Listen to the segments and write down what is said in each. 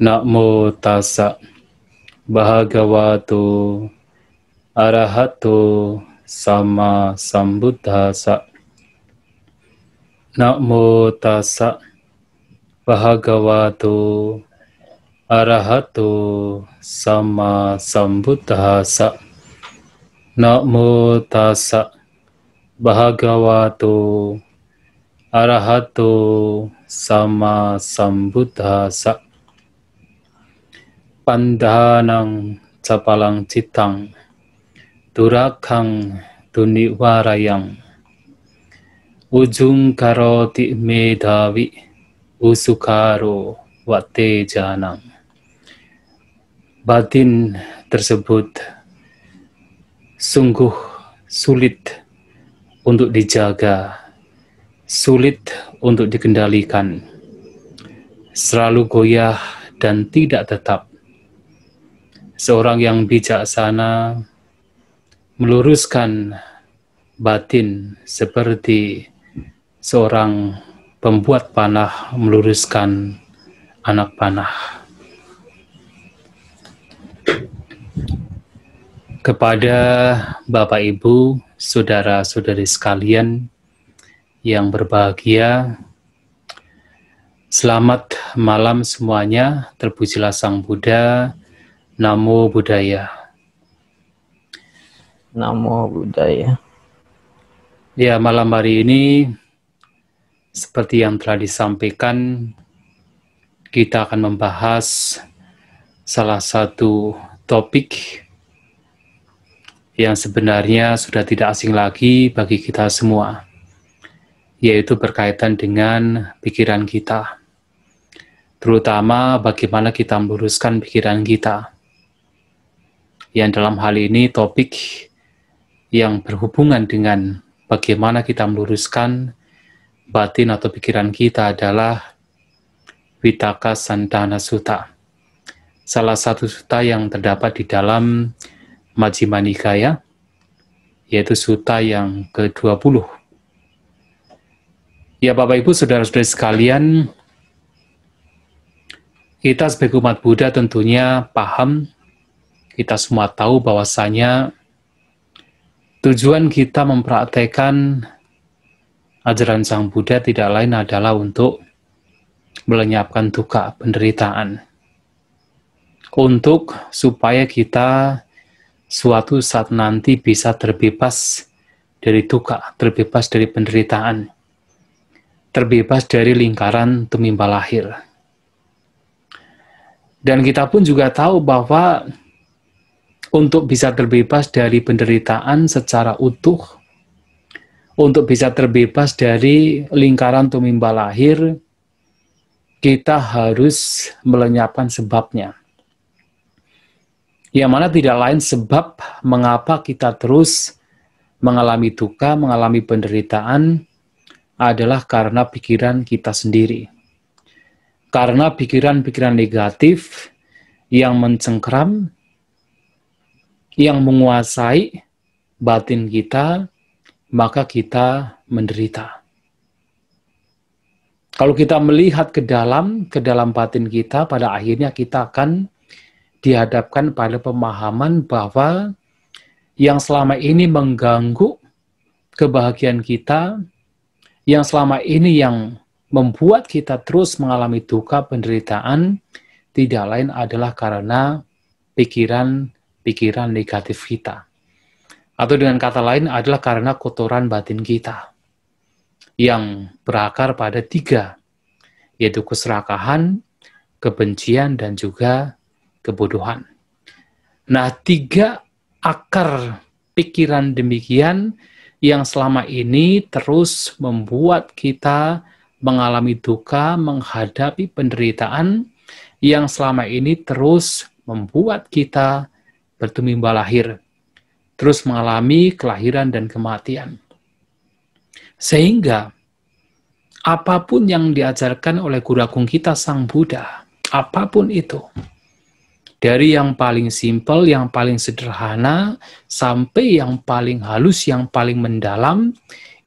Namo tassa bhagavato arahato sama sambuddhasa. Namo tassa bhagavato arahato sama sambuddhasa. Namo tassa bhagavato arahato sama sambuddhasa. Namo tasa, pandhanang capalang citang durakang duniwarayang ujung karoti medawi, usukaro wate janang batin tersebut sungguh sulit untuk dijaga sulit untuk dikendalikan selalu goyah dan tidak tetap seorang yang bijaksana meluruskan batin seperti seorang pembuat panah meluruskan anak panah. Kepada Bapak Ibu, saudara-saudari sekalian yang berbahagia, selamat malam semuanya. Terpujilah Sang Buddha Namo Buddhaya. Namo Buddhaya. Ya, malam hari ini seperti yang telah disampaikan kita akan membahas salah satu topik yang sebenarnya sudah tidak asing lagi bagi kita semua, yaitu berkaitan dengan pikiran kita. Terutama bagaimana kita meluruskan pikiran kita yang dalam hal ini topik yang berhubungan dengan bagaimana kita meluruskan batin atau pikiran kita adalah Vitaka Santana Sutta. Salah satu suta yang terdapat di dalam Majjhima Nikaya, yaitu suta yang ke-20. Ya Bapak Ibu, saudara saudara sekalian, kita sebagai umat Buddha tentunya paham kita semua tahu bahwasanya tujuan kita mempraktekkan ajaran Sang Buddha tidak lain adalah untuk melenyapkan duka penderitaan. Untuk supaya kita suatu saat nanti bisa terbebas dari duka, terbebas dari penderitaan, terbebas dari lingkaran tumimba lahir. Dan kita pun juga tahu bahwa untuk bisa terbebas dari penderitaan secara utuh, untuk bisa terbebas dari lingkaran tumimba lahir, kita harus melenyapkan sebabnya. Yang mana tidak lain sebab mengapa kita terus mengalami duka, mengalami penderitaan adalah karena pikiran kita sendiri. Karena pikiran-pikiran negatif yang mencengkram, yang menguasai batin kita, maka kita menderita. Kalau kita melihat ke dalam, ke dalam batin kita, pada akhirnya kita akan dihadapkan pada pemahaman bahwa yang selama ini mengganggu kebahagiaan kita, yang selama ini yang membuat kita terus mengalami duka penderitaan, tidak lain adalah karena pikiran pikiran negatif kita. Atau dengan kata lain adalah karena kotoran batin kita yang berakar pada tiga, yaitu keserakahan, kebencian, dan juga kebodohan. Nah, tiga akar pikiran demikian yang selama ini terus membuat kita mengalami duka, menghadapi penderitaan yang selama ini terus membuat kita bertumimba lahir, terus mengalami kelahiran dan kematian. Sehingga apapun yang diajarkan oleh guru agung kita Sang Buddha, apapun itu, dari yang paling simpel, yang paling sederhana, sampai yang paling halus, yang paling mendalam,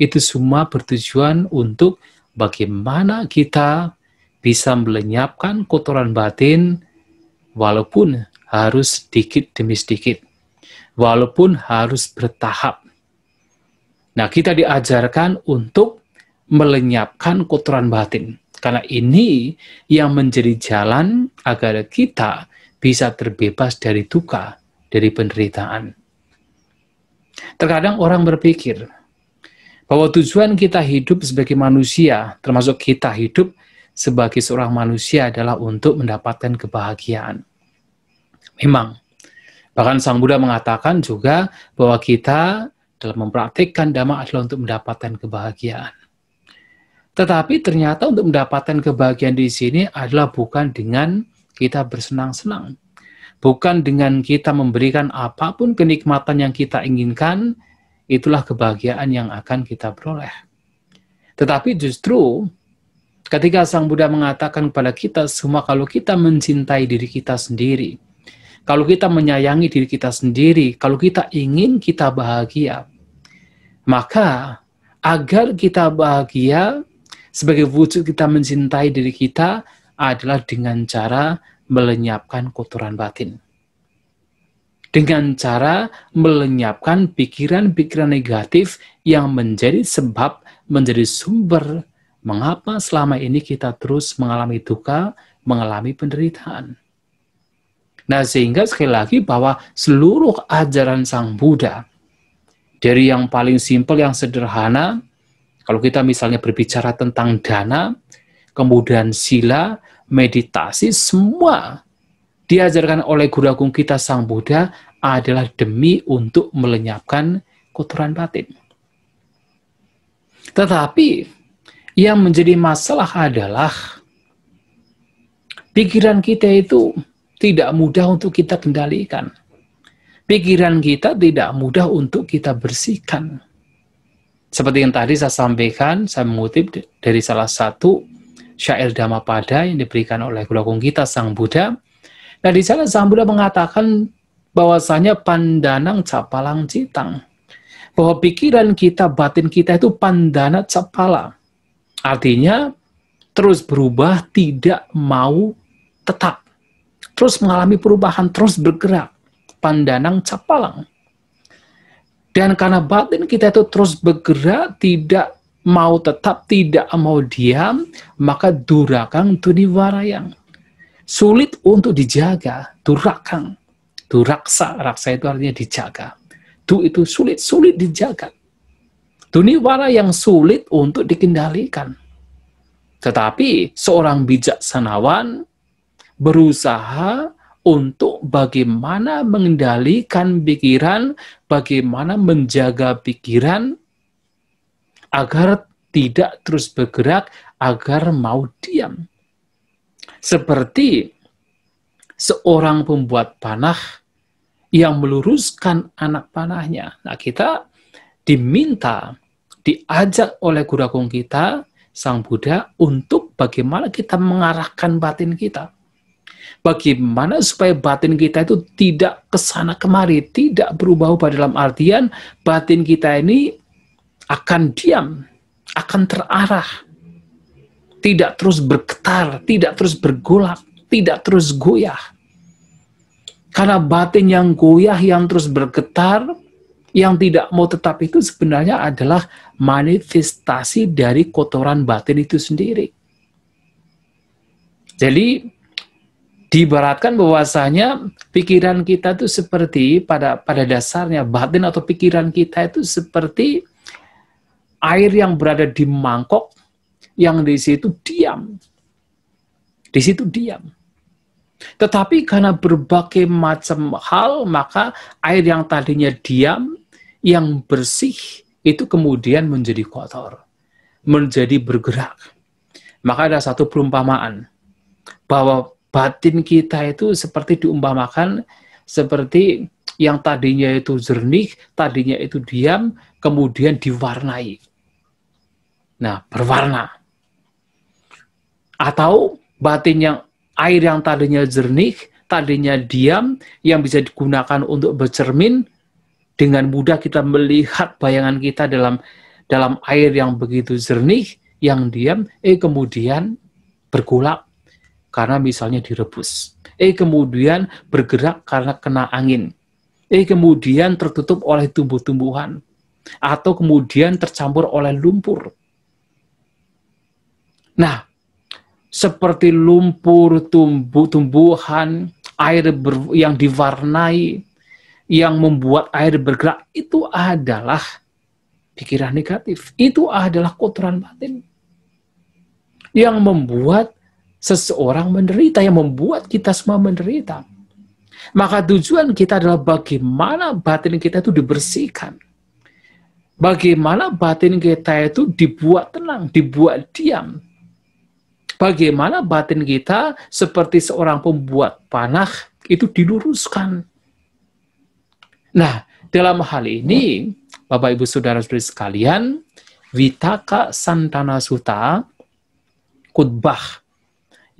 itu semua bertujuan untuk bagaimana kita bisa melenyapkan kotoran batin walaupun harus sedikit demi sedikit, walaupun harus bertahap. Nah, kita diajarkan untuk melenyapkan kotoran batin, karena ini yang menjadi jalan agar kita bisa terbebas dari duka, dari penderitaan. Terkadang orang berpikir bahwa tujuan kita hidup sebagai manusia, termasuk kita hidup sebagai seorang manusia adalah untuk mendapatkan kebahagiaan. Memang. Bahkan Sang Buddha mengatakan juga bahwa kita dalam mempraktikkan dhamma adalah untuk mendapatkan kebahagiaan. Tetapi ternyata untuk mendapatkan kebahagiaan di sini adalah bukan dengan kita bersenang-senang. Bukan dengan kita memberikan apapun kenikmatan yang kita inginkan, itulah kebahagiaan yang akan kita peroleh. Tetapi justru ketika Sang Buddha mengatakan kepada kita semua kalau kita mencintai diri kita sendiri, kalau kita menyayangi diri kita sendiri, kalau kita ingin kita bahagia, maka agar kita bahagia, sebagai wujud kita mencintai diri kita adalah dengan cara melenyapkan kotoran batin. Dengan cara melenyapkan pikiran-pikiran negatif yang menjadi sebab, menjadi sumber mengapa selama ini kita terus mengalami duka, mengalami penderitaan. Nah, sehingga sekali lagi bahwa seluruh ajaran Sang Buddha dari yang paling simpel yang sederhana kalau kita misalnya berbicara tentang dana, kemudian sila, meditasi, semua diajarkan oleh guru agung kita Sang Buddha adalah demi untuk melenyapkan kotoran batin. Tetapi yang menjadi masalah adalah pikiran kita itu tidak mudah untuk kita kendalikan. Pikiran kita tidak mudah untuk kita bersihkan. Seperti yang tadi saya sampaikan, saya mengutip dari salah satu syair Dhammapada yang diberikan oleh gulagung kita, Sang Buddha. Nah, di sana Sang Buddha mengatakan bahwasanya pandanang capalang citang. Bahwa pikiran kita, batin kita itu pandana capala. Artinya, terus berubah, tidak mau tetap terus mengalami perubahan, terus bergerak. Pandanang capalang. Dan karena batin kita itu terus bergerak, tidak mau tetap, tidak mau diam, maka durakang tuniwarayang. Sulit untuk dijaga, durakang. Duraksa, raksa itu artinya dijaga. Du itu sulit, sulit dijaga. Duniwara yang sulit untuk dikendalikan. Tetapi seorang bijaksanawan berusaha untuk bagaimana mengendalikan pikiran, bagaimana menjaga pikiran agar tidak terus bergerak, agar mau diam. Seperti seorang pembuat panah yang meluruskan anak panahnya. Nah, kita diminta, diajak oleh guru agung kita, Sang Buddha, untuk bagaimana kita mengarahkan batin kita Bagaimana supaya batin kita itu tidak kesana kemari, tidak berubah-ubah dalam artian batin kita ini akan diam, akan terarah, tidak terus bergetar, tidak terus bergolak, tidak terus goyah. Karena batin yang goyah, yang terus bergetar, yang tidak mau tetap itu sebenarnya adalah manifestasi dari kotoran batin itu sendiri. Jadi dibaratkan bahwasanya pikiran kita itu seperti pada pada dasarnya batin atau pikiran kita itu seperti air yang berada di mangkok yang di situ diam. Di situ diam. Tetapi karena berbagai macam hal, maka air yang tadinya diam, yang bersih, itu kemudian menjadi kotor, menjadi bergerak. Maka ada satu perumpamaan bahwa batin kita itu seperti diumpamakan seperti yang tadinya itu jernih, tadinya itu diam, kemudian diwarnai. Nah, berwarna. Atau batin yang air yang tadinya jernih, tadinya diam, yang bisa digunakan untuk bercermin, dengan mudah kita melihat bayangan kita dalam dalam air yang begitu jernih, yang diam, eh kemudian bergulak, karena misalnya direbus. Eh kemudian bergerak karena kena angin. Eh kemudian tertutup oleh tumbuh-tumbuhan atau kemudian tercampur oleh lumpur. Nah, seperti lumpur, tumbuh-tumbuhan, air ber, yang diwarnai, yang membuat air bergerak, itu adalah pikiran negatif. Itu adalah kotoran batin. Yang membuat seseorang menderita, yang membuat kita semua menderita. Maka tujuan kita adalah bagaimana batin kita itu dibersihkan. Bagaimana batin kita itu dibuat tenang, dibuat diam. Bagaimana batin kita seperti seorang pembuat panah itu diluruskan. Nah, dalam hal ini, Bapak Ibu saudara Saudara sekalian, Vitaka Santana Suta, khutbah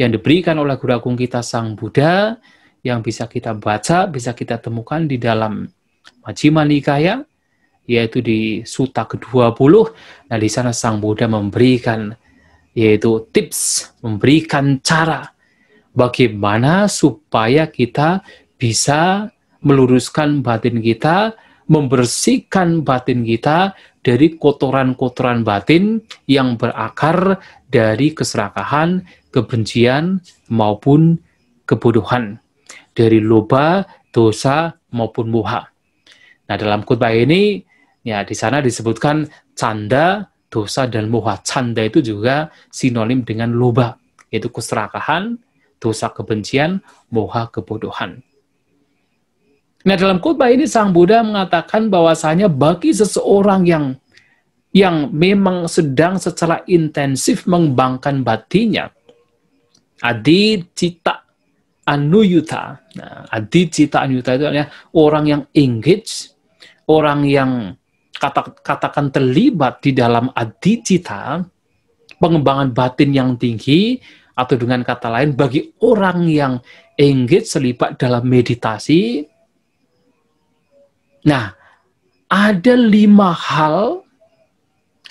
yang diberikan oleh guru agung kita Sang Buddha yang bisa kita baca, bisa kita temukan di dalam Majjhima Nikaya yaitu di Suta ke-20. Nah, di sana Sang Buddha memberikan yaitu tips, memberikan cara bagaimana supaya kita bisa meluruskan batin kita, membersihkan batin kita dari kotoran-kotoran batin yang berakar dari keserakahan, kebencian, maupun kebodohan, dari loba, dosa, maupun muha. Nah, dalam khutbah ini, ya di sana disebutkan canda, dosa, dan muha. Canda itu juga sinonim dengan loba, yaitu keserakahan, dosa kebencian, muha kebodohan. Nah, dalam khutbah ini Sang Buddha mengatakan bahwasanya bagi seseorang yang yang memang sedang secara intensif mengembangkan batinnya, Adi Cita Anuyuta. Nah, Adi Cita Anuyuta itu adalah orang yang engage, orang yang kata, katakan terlibat di dalam Adi Cita, pengembangan batin yang tinggi, atau dengan kata lain bagi orang yang engage terlibat dalam meditasi. Nah, ada lima hal,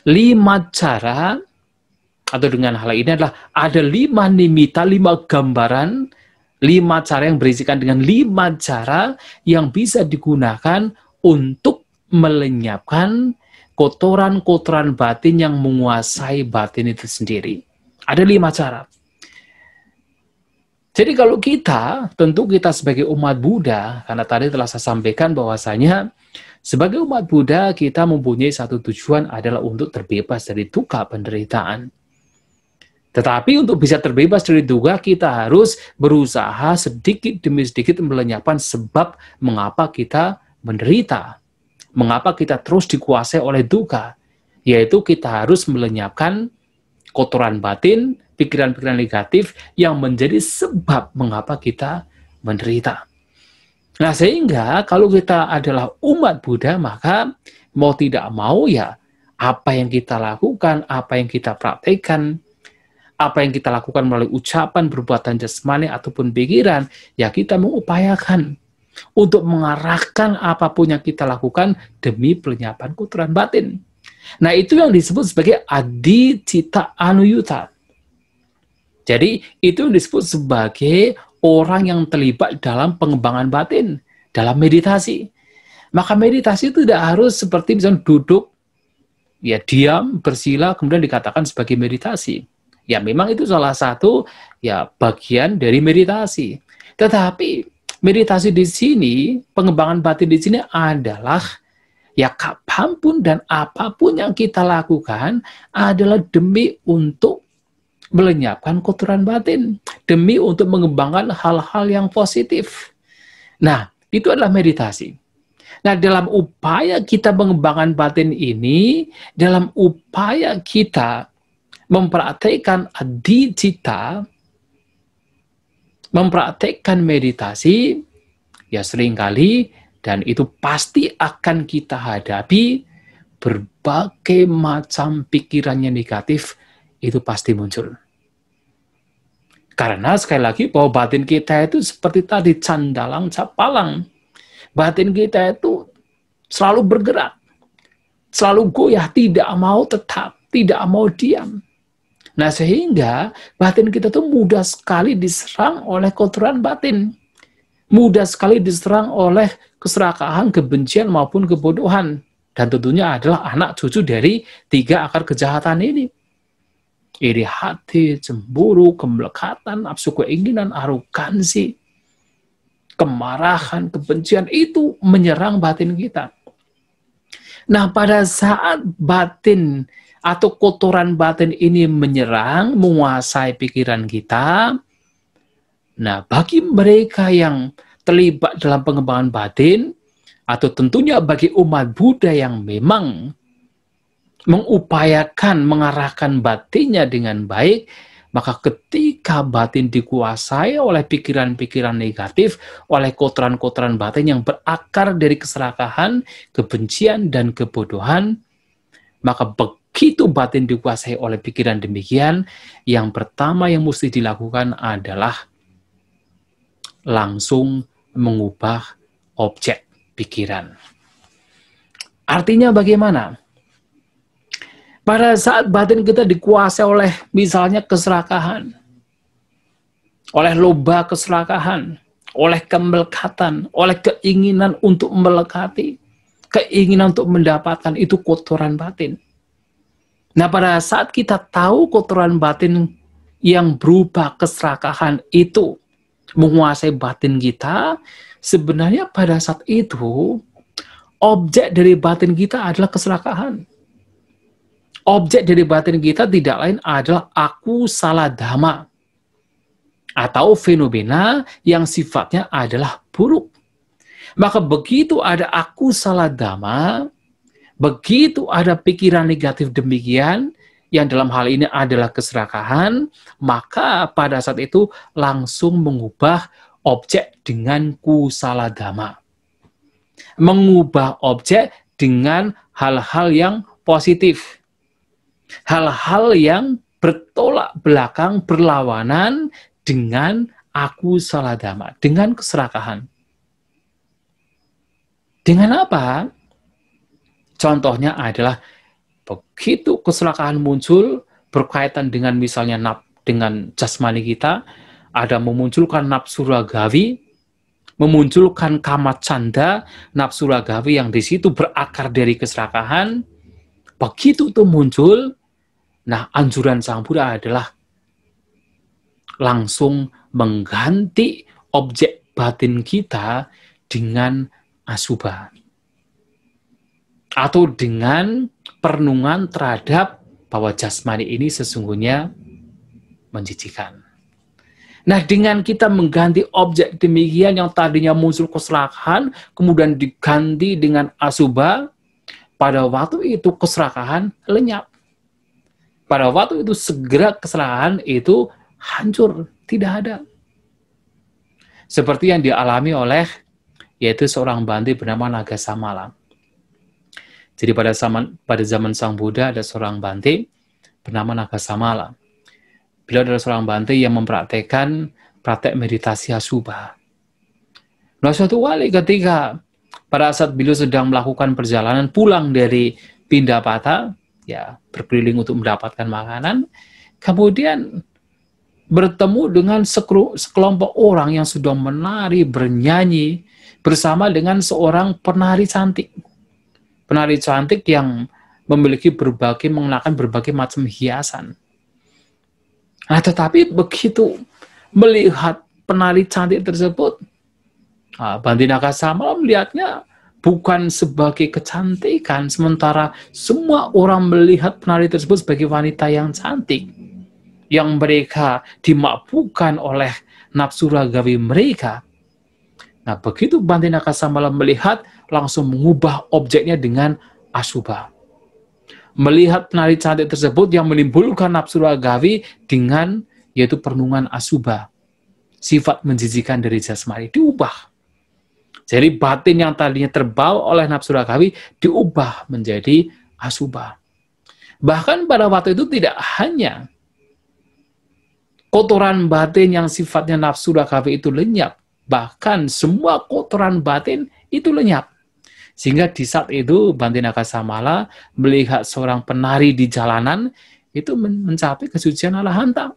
lima cara atau dengan hal ini adalah ada lima nimita, lima gambaran, lima cara yang berisikan dengan lima cara yang bisa digunakan untuk melenyapkan kotoran-kotoran batin yang menguasai batin itu sendiri. Ada lima cara. Jadi kalau kita, tentu kita sebagai umat Buddha, karena tadi telah saya sampaikan bahwasanya sebagai umat Buddha kita mempunyai satu tujuan adalah untuk terbebas dari tukar penderitaan. Tetapi untuk bisa terbebas dari duga, kita harus berusaha sedikit demi sedikit melenyapkan sebab mengapa kita menderita. Mengapa kita terus dikuasai oleh duga Yaitu kita harus melenyapkan kotoran batin, pikiran-pikiran negatif yang menjadi sebab mengapa kita menderita. Nah sehingga kalau kita adalah umat Buddha, maka mau tidak mau ya apa yang kita lakukan, apa yang kita praktekkan, apa yang kita lakukan melalui ucapan, perbuatan jasmani ataupun pikiran, ya kita mengupayakan untuk mengarahkan apapun yang kita lakukan demi pelenyapan kotoran batin. Nah, itu yang disebut sebagai adi cita anuyuta. Jadi, itu yang disebut sebagai orang yang terlibat dalam pengembangan batin, dalam meditasi. Maka meditasi itu tidak harus seperti misalnya duduk, ya diam, bersila, kemudian dikatakan sebagai meditasi Ya memang itu salah satu ya bagian dari meditasi. Tetapi meditasi di sini, pengembangan batin di sini adalah ya kapanpun dan apapun yang kita lakukan adalah demi untuk melenyapkan kotoran batin, demi untuk mengembangkan hal-hal yang positif. Nah, itu adalah meditasi. Nah, dalam upaya kita mengembangkan batin ini, dalam upaya kita mempraktekkan adi mempraktekkan meditasi, ya seringkali dan itu pasti akan kita hadapi berbagai macam pikiran yang negatif itu pasti muncul. Karena sekali lagi bahwa batin kita itu seperti tadi candalang capalang. Batin kita itu selalu bergerak, selalu goyah, tidak mau tetap, tidak mau diam. Nah, sehingga batin kita tuh mudah sekali diserang oleh kotoran batin. Mudah sekali diserang oleh keserakahan, kebencian, maupun kebodohan. Dan tentunya adalah anak cucu dari tiga akar kejahatan ini. Iri hati, cemburu, kemelekatan, nafsu keinginan, arogansi, kemarahan, kebencian, itu menyerang batin kita. Nah, pada saat batin atau kotoran batin ini menyerang, menguasai pikiran kita. Nah, bagi mereka yang terlibat dalam pengembangan batin, atau tentunya bagi umat Buddha yang memang mengupayakan mengarahkan batinnya dengan baik, maka ketika batin dikuasai oleh pikiran-pikiran negatif, oleh kotoran-kotoran batin yang berakar dari keserakahan, kebencian, dan kebodohan, maka begitu batin dikuasai oleh pikiran demikian, yang pertama yang mesti dilakukan adalah langsung mengubah objek pikiran. Artinya bagaimana? Pada saat batin kita dikuasai oleh misalnya keserakahan, oleh loba keserakahan, oleh kemelekatan, oleh keinginan untuk melekati, keinginan untuk mendapatkan itu kotoran batin Nah, pada saat kita tahu kotoran batin yang berubah keserakahan itu menguasai batin kita, sebenarnya pada saat itu objek dari batin kita adalah keserakahan. Objek dari batin kita tidak lain adalah aku salah dhamma atau fenomena yang sifatnya adalah buruk. Maka begitu ada aku salah dhamma, Begitu ada pikiran negatif demikian, yang dalam hal ini adalah keserakahan, maka pada saat itu langsung mengubah objek dengan dhamma. Mengubah objek dengan hal-hal yang positif. Hal-hal yang bertolak belakang, berlawanan dengan aku saladama, dengan keserakahan. Dengan apa? Contohnya adalah begitu keselakaan muncul berkaitan dengan misalnya nap dengan jasmani kita, ada memunculkan nafsu ragawi, memunculkan kamat canda, nafsu ragawi yang di situ berakar dari keserakahan. Begitu itu muncul, nah anjuran sang Buddha adalah langsung mengganti objek batin kita dengan asubah atau dengan perenungan terhadap bahwa jasmani ini sesungguhnya menjijikan. Nah, dengan kita mengganti objek demikian yang tadinya muncul keserakahan, kemudian diganti dengan asuba, pada waktu itu keserakahan lenyap. Pada waktu itu segera keserakahan itu hancur, tidak ada. Seperti yang dialami oleh yaitu seorang bandi bernama Naga Samalang. Jadi pada zaman pada zaman Sang Buddha ada seorang bante bernama Nagasamala. Beliau adalah seorang bante yang mempraktekkan praktek meditasi asuba. Nah suatu kali ketika pada saat beliau sedang melakukan perjalanan pulang dari Pindapata, ya berkeliling untuk mendapatkan makanan, kemudian bertemu dengan sekelompok orang yang sudah menari, bernyanyi bersama dengan seorang penari cantik penari cantik yang memiliki berbagai mengenakan berbagai macam hiasan. Nah, tetapi begitu melihat penari cantik tersebut, nah, Bandinaka Sama melihatnya bukan sebagai kecantikan, sementara semua orang melihat penari tersebut sebagai wanita yang cantik, yang mereka dimabukkan oleh nafsu ragawi mereka. Nah, begitu Bandinaka sama melihat langsung mengubah objeknya dengan asuba. Melihat penari cantik tersebut yang menimbulkan nafsu ragawi dengan yaitu perenungan asuba. Sifat menjijikan dari jasmani diubah. Jadi batin yang tadinya terbawa oleh nafsu ragawi diubah menjadi asuba. Bahkan pada waktu itu tidak hanya kotoran batin yang sifatnya nafsu ragawi itu lenyap. Bahkan semua kotoran batin itu lenyap. Sehingga di saat itu Banti Nagasamala melihat seorang penari di jalanan itu mencapai kesucian Hanta.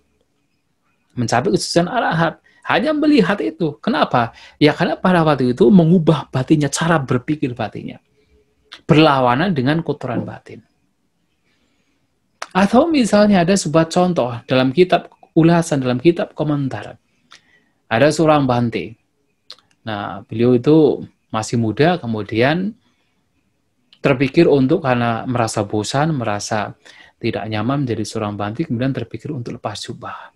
Mencapai kesucian arahat. Hanya melihat itu. Kenapa? Ya karena pada waktu itu mengubah batinnya, cara berpikir batinnya. Berlawanan dengan kotoran batin. Atau misalnya ada sebuah contoh dalam kitab ulasan, dalam kitab komentar. Ada seorang bante. Nah, beliau itu masih muda kemudian terpikir untuk karena merasa bosan, merasa tidak nyaman menjadi seorang banti, kemudian terpikir untuk lepas jubah.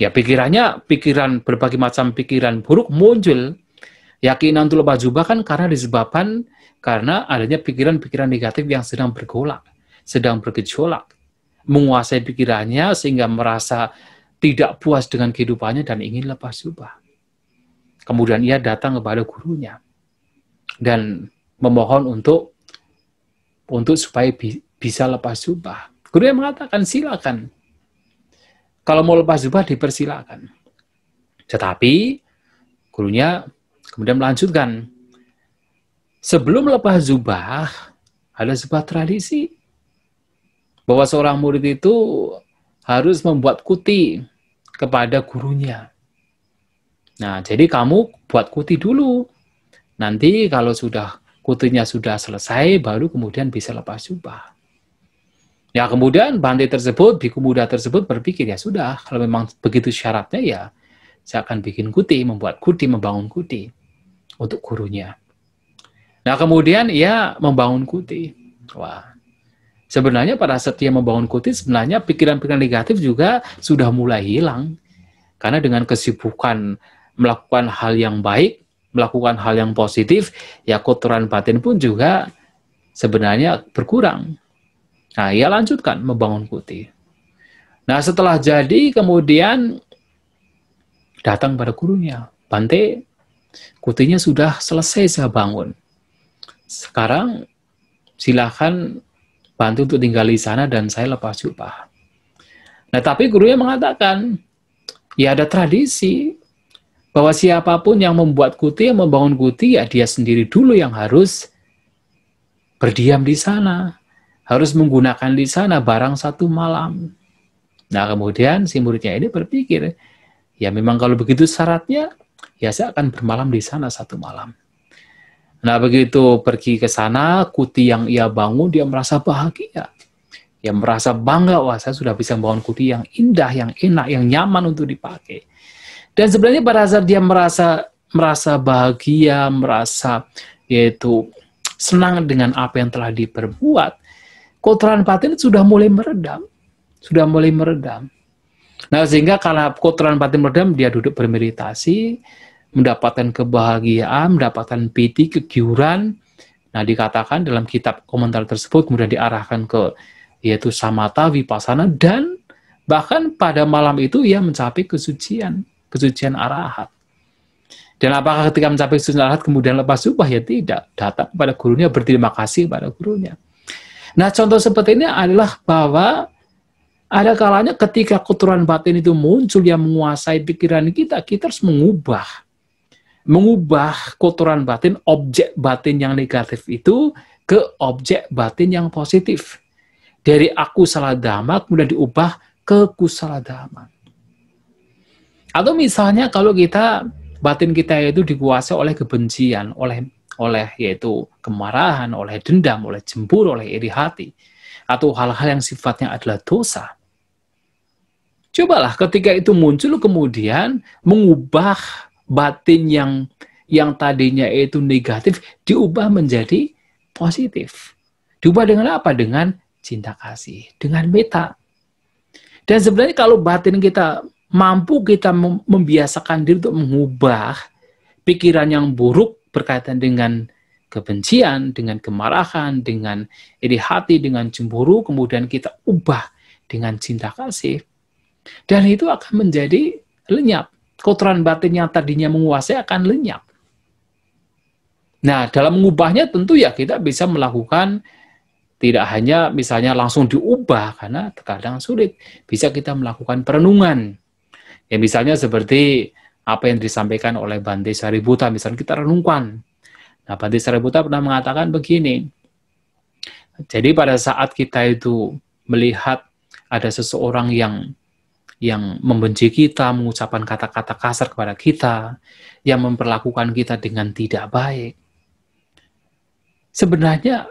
Ya pikirannya, pikiran berbagai macam pikiran buruk muncul. Yakin untuk lepas jubah kan karena disebabkan karena adanya pikiran-pikiran negatif yang sedang bergolak, sedang bergejolak, menguasai pikirannya sehingga merasa tidak puas dengan kehidupannya dan ingin lepas jubah. Kemudian ia datang kepada gurunya dan memohon untuk untuk supaya bi bisa lepas jubah. yang mengatakan silakan. Kalau mau lepas jubah dipersilakan. Tetapi gurunya kemudian melanjutkan sebelum lepas jubah ada sebuah tradisi bahwa seorang murid itu harus membuat kuti kepada gurunya. Nah, jadi kamu buat kuti dulu. Nanti kalau sudah kutinya sudah selesai, baru kemudian bisa lepas jubah. Ya kemudian bantai tersebut, biku muda tersebut berpikir, ya sudah, kalau memang begitu syaratnya ya, saya akan bikin kuti, membuat kuti, membangun kuti untuk gurunya. Nah kemudian ia membangun kuti. Wah, sebenarnya pada saat ia membangun kuti, sebenarnya pikiran-pikiran negatif juga sudah mulai hilang. Karena dengan kesibukan melakukan hal yang baik, melakukan hal yang positif, ya kotoran batin pun juga sebenarnya berkurang. Nah, ia lanjutkan membangun kuti. Nah, setelah jadi kemudian datang pada gurunya, Bante, kutinya sudah selesai saya bangun. Sekarang silahkan bantu untuk tinggal di sana dan saya lepas jubah. Nah, tapi gurunya mengatakan, ya ada tradisi, bahwa siapapun yang membuat kuti, yang membangun kuti, ya dia sendiri dulu yang harus berdiam di sana, harus menggunakan di sana barang satu malam. Nah kemudian si muridnya ini berpikir, ya memang kalau begitu syaratnya, ya saya akan bermalam di sana satu malam. Nah begitu pergi ke sana, kuti yang ia bangun, dia merasa bahagia. Dia merasa bangga, wah saya sudah bisa membangun kuti yang indah, yang enak, yang nyaman untuk dipakai. Dan sebenarnya pada saat dia merasa merasa bahagia, merasa yaitu senang dengan apa yang telah diperbuat, kotoran batin sudah mulai meredam, sudah mulai meredam. Nah, sehingga karena kotoran batin meredam, dia duduk bermeditasi, mendapatkan kebahagiaan, mendapatkan piti, kegiuran. Nah, dikatakan dalam kitab komentar tersebut kemudian diarahkan ke yaitu samata, vipassana dan bahkan pada malam itu ia mencapai kesucian kesucian arahat. Dan apakah ketika mencapai kesucian arahat kemudian lepas upah? Ya tidak. Datang kepada gurunya, berterima kasih kepada gurunya. Nah contoh seperti ini adalah bahwa ada kalanya ketika kotoran batin itu muncul yang menguasai pikiran kita, kita harus mengubah. Mengubah kotoran batin, objek batin yang negatif itu ke objek batin yang positif. Dari aku salah damak kemudian diubah ke salah damak. Atau misalnya kalau kita batin kita itu dikuasai oleh kebencian, oleh oleh yaitu kemarahan, oleh dendam, oleh cemburu, oleh iri hati atau hal-hal yang sifatnya adalah dosa. Cobalah ketika itu muncul kemudian mengubah batin yang yang tadinya itu negatif diubah menjadi positif. Diubah dengan apa? Dengan cinta kasih, dengan meta. Dan sebenarnya kalau batin kita mampu kita membiasakan diri untuk mengubah pikiran yang buruk berkaitan dengan kebencian, dengan kemarahan, dengan iri hati, dengan cemburu, kemudian kita ubah dengan cinta kasih. Dan itu akan menjadi lenyap. Kotoran batin yang tadinya menguasai akan lenyap. Nah, dalam mengubahnya tentu ya kita bisa melakukan tidak hanya misalnya langsung diubah karena terkadang sulit. Bisa kita melakukan perenungan Ya misalnya seperti apa yang disampaikan oleh Bante Saributa, misalnya kita renungkan. Nah, Bante Saributa pernah mengatakan begini, jadi pada saat kita itu melihat ada seseorang yang yang membenci kita, mengucapkan kata-kata kasar kepada kita, yang memperlakukan kita dengan tidak baik. Sebenarnya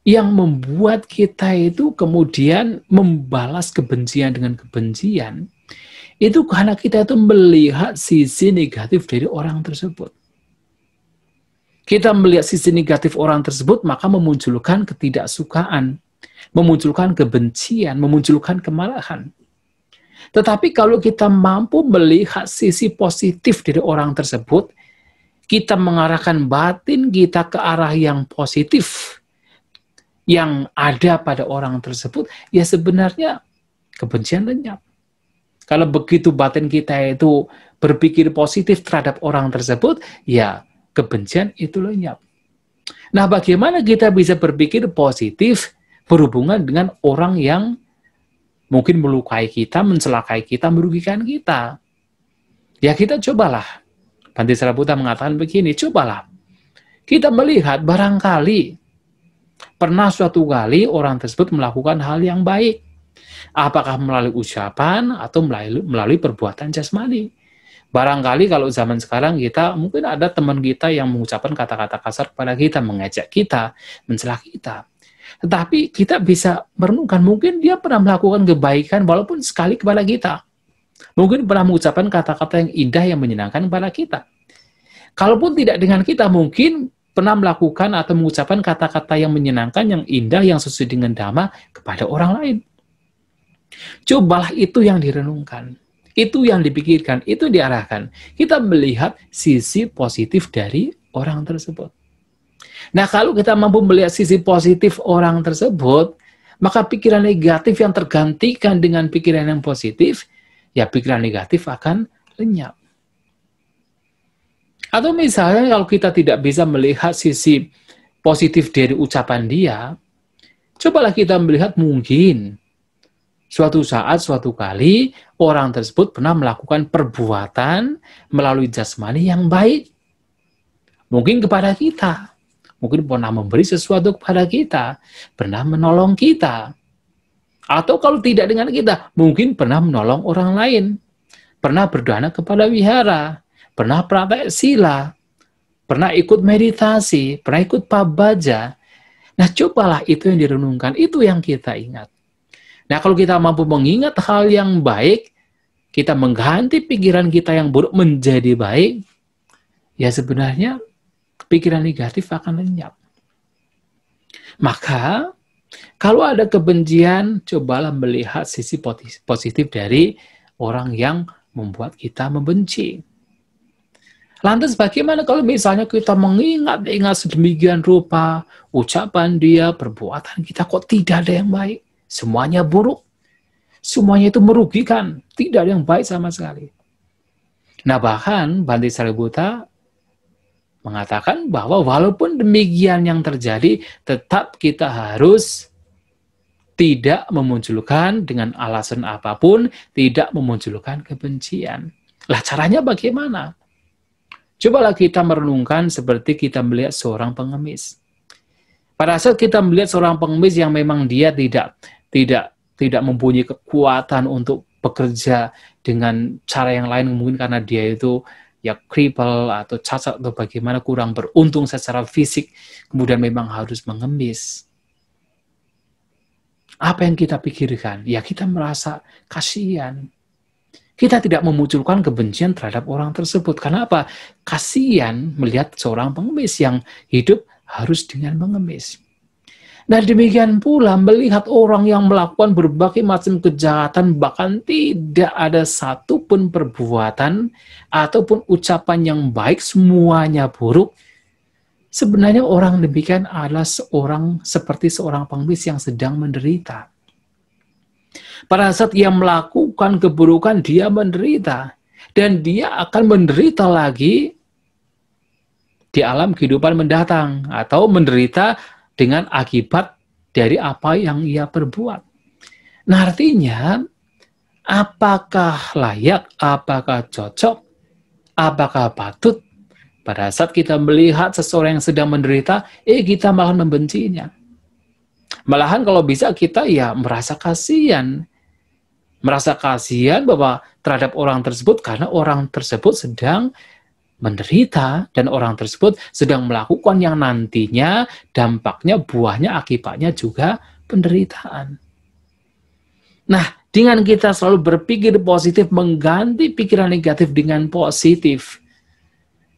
yang membuat kita itu kemudian membalas kebencian dengan kebencian itu karena kita itu melihat sisi negatif dari orang tersebut. Kita melihat sisi negatif orang tersebut, maka memunculkan ketidaksukaan, memunculkan kebencian, memunculkan kemarahan. Tetapi kalau kita mampu melihat sisi positif dari orang tersebut, kita mengarahkan batin kita ke arah yang positif yang ada pada orang tersebut, ya sebenarnya kebencian lenyap. Kalau begitu batin kita itu berpikir positif terhadap orang tersebut, ya kebencian itu lenyap. Nah, bagaimana kita bisa berpikir positif berhubungan dengan orang yang mungkin melukai kita, mencelakai kita, merugikan kita? Ya kita cobalah. Panti Sarabuta mengatakan begini, cobalah. Kita melihat barangkali pernah suatu kali orang tersebut melakukan hal yang baik. Apakah melalui ucapan atau melalui, melalui perbuatan jasmani? Barangkali kalau zaman sekarang kita mungkin ada teman kita yang mengucapkan kata-kata kasar kepada kita, mengajak kita, mencela kita. Tetapi kita bisa merenungkan mungkin dia pernah melakukan kebaikan walaupun sekali kepada kita. Mungkin pernah mengucapkan kata-kata yang indah yang menyenangkan kepada kita. Kalaupun tidak dengan kita, mungkin pernah melakukan atau mengucapkan kata-kata yang menyenangkan, yang indah, yang sesuai dengan dhamma kepada orang lain. Cobalah itu yang direnungkan, itu yang dipikirkan, itu diarahkan. Kita melihat sisi positif dari orang tersebut. Nah, kalau kita mampu melihat sisi positif orang tersebut, maka pikiran negatif yang tergantikan dengan pikiran yang positif, ya pikiran negatif akan lenyap. Atau misalnya kalau kita tidak bisa melihat sisi positif dari ucapan dia, cobalah kita melihat mungkin Suatu saat, suatu kali, orang tersebut pernah melakukan perbuatan melalui jasmani yang baik. Mungkin kepada kita. Mungkin pernah memberi sesuatu kepada kita. Pernah menolong kita. Atau kalau tidak dengan kita, mungkin pernah menolong orang lain. Pernah berdana kepada wihara. Pernah praktek sila. Pernah ikut meditasi. Pernah ikut pabaja. Nah, cobalah itu yang direnungkan. Itu yang kita ingat. Nah, kalau kita mampu mengingat hal yang baik, kita mengganti pikiran kita yang buruk menjadi baik, ya sebenarnya pikiran negatif akan lenyap. Maka, kalau ada kebencian, cobalah melihat sisi positif dari orang yang membuat kita membenci. Lantas bagaimana kalau misalnya kita mengingat-ingat sedemikian rupa ucapan dia, perbuatan kita kok tidak ada yang baik? Semuanya buruk. Semuanya itu merugikan. Tidak ada yang baik sama sekali. Nah bahkan Banti Saributa mengatakan bahwa walaupun demikian yang terjadi, tetap kita harus tidak memunculkan dengan alasan apapun, tidak memunculkan kebencian. Lah caranya bagaimana? Cobalah kita merenungkan seperti kita melihat seorang pengemis. Pada saat kita melihat seorang pengemis yang memang dia tidak tidak tidak mempunyai kekuatan untuk bekerja dengan cara yang lain mungkin karena dia itu ya cripple atau cacat atau bagaimana kurang beruntung secara fisik kemudian memang harus mengemis apa yang kita pikirkan ya kita merasa kasihan kita tidak memunculkan kebencian terhadap orang tersebut karena apa kasihan melihat seorang pengemis yang hidup harus dengan mengemis dan demikian pula melihat orang yang melakukan berbagai macam kejahatan bahkan tidak ada satupun perbuatan ataupun ucapan yang baik semuanya buruk. Sebenarnya orang demikian adalah seorang seperti seorang pengemis yang sedang menderita. Pada saat ia melakukan keburukan dia menderita dan dia akan menderita lagi di alam kehidupan mendatang atau menderita dengan akibat dari apa yang ia perbuat. Nah, artinya apakah layak, apakah cocok, apakah patut pada saat kita melihat seseorang yang sedang menderita, eh kita malah membencinya. Malahan kalau bisa kita ya merasa kasihan. Merasa kasihan bahwa terhadap orang tersebut karena orang tersebut sedang menderita dan orang tersebut sedang melakukan yang nantinya dampaknya, buahnya, akibatnya juga penderitaan. Nah, dengan kita selalu berpikir positif, mengganti pikiran negatif dengan positif,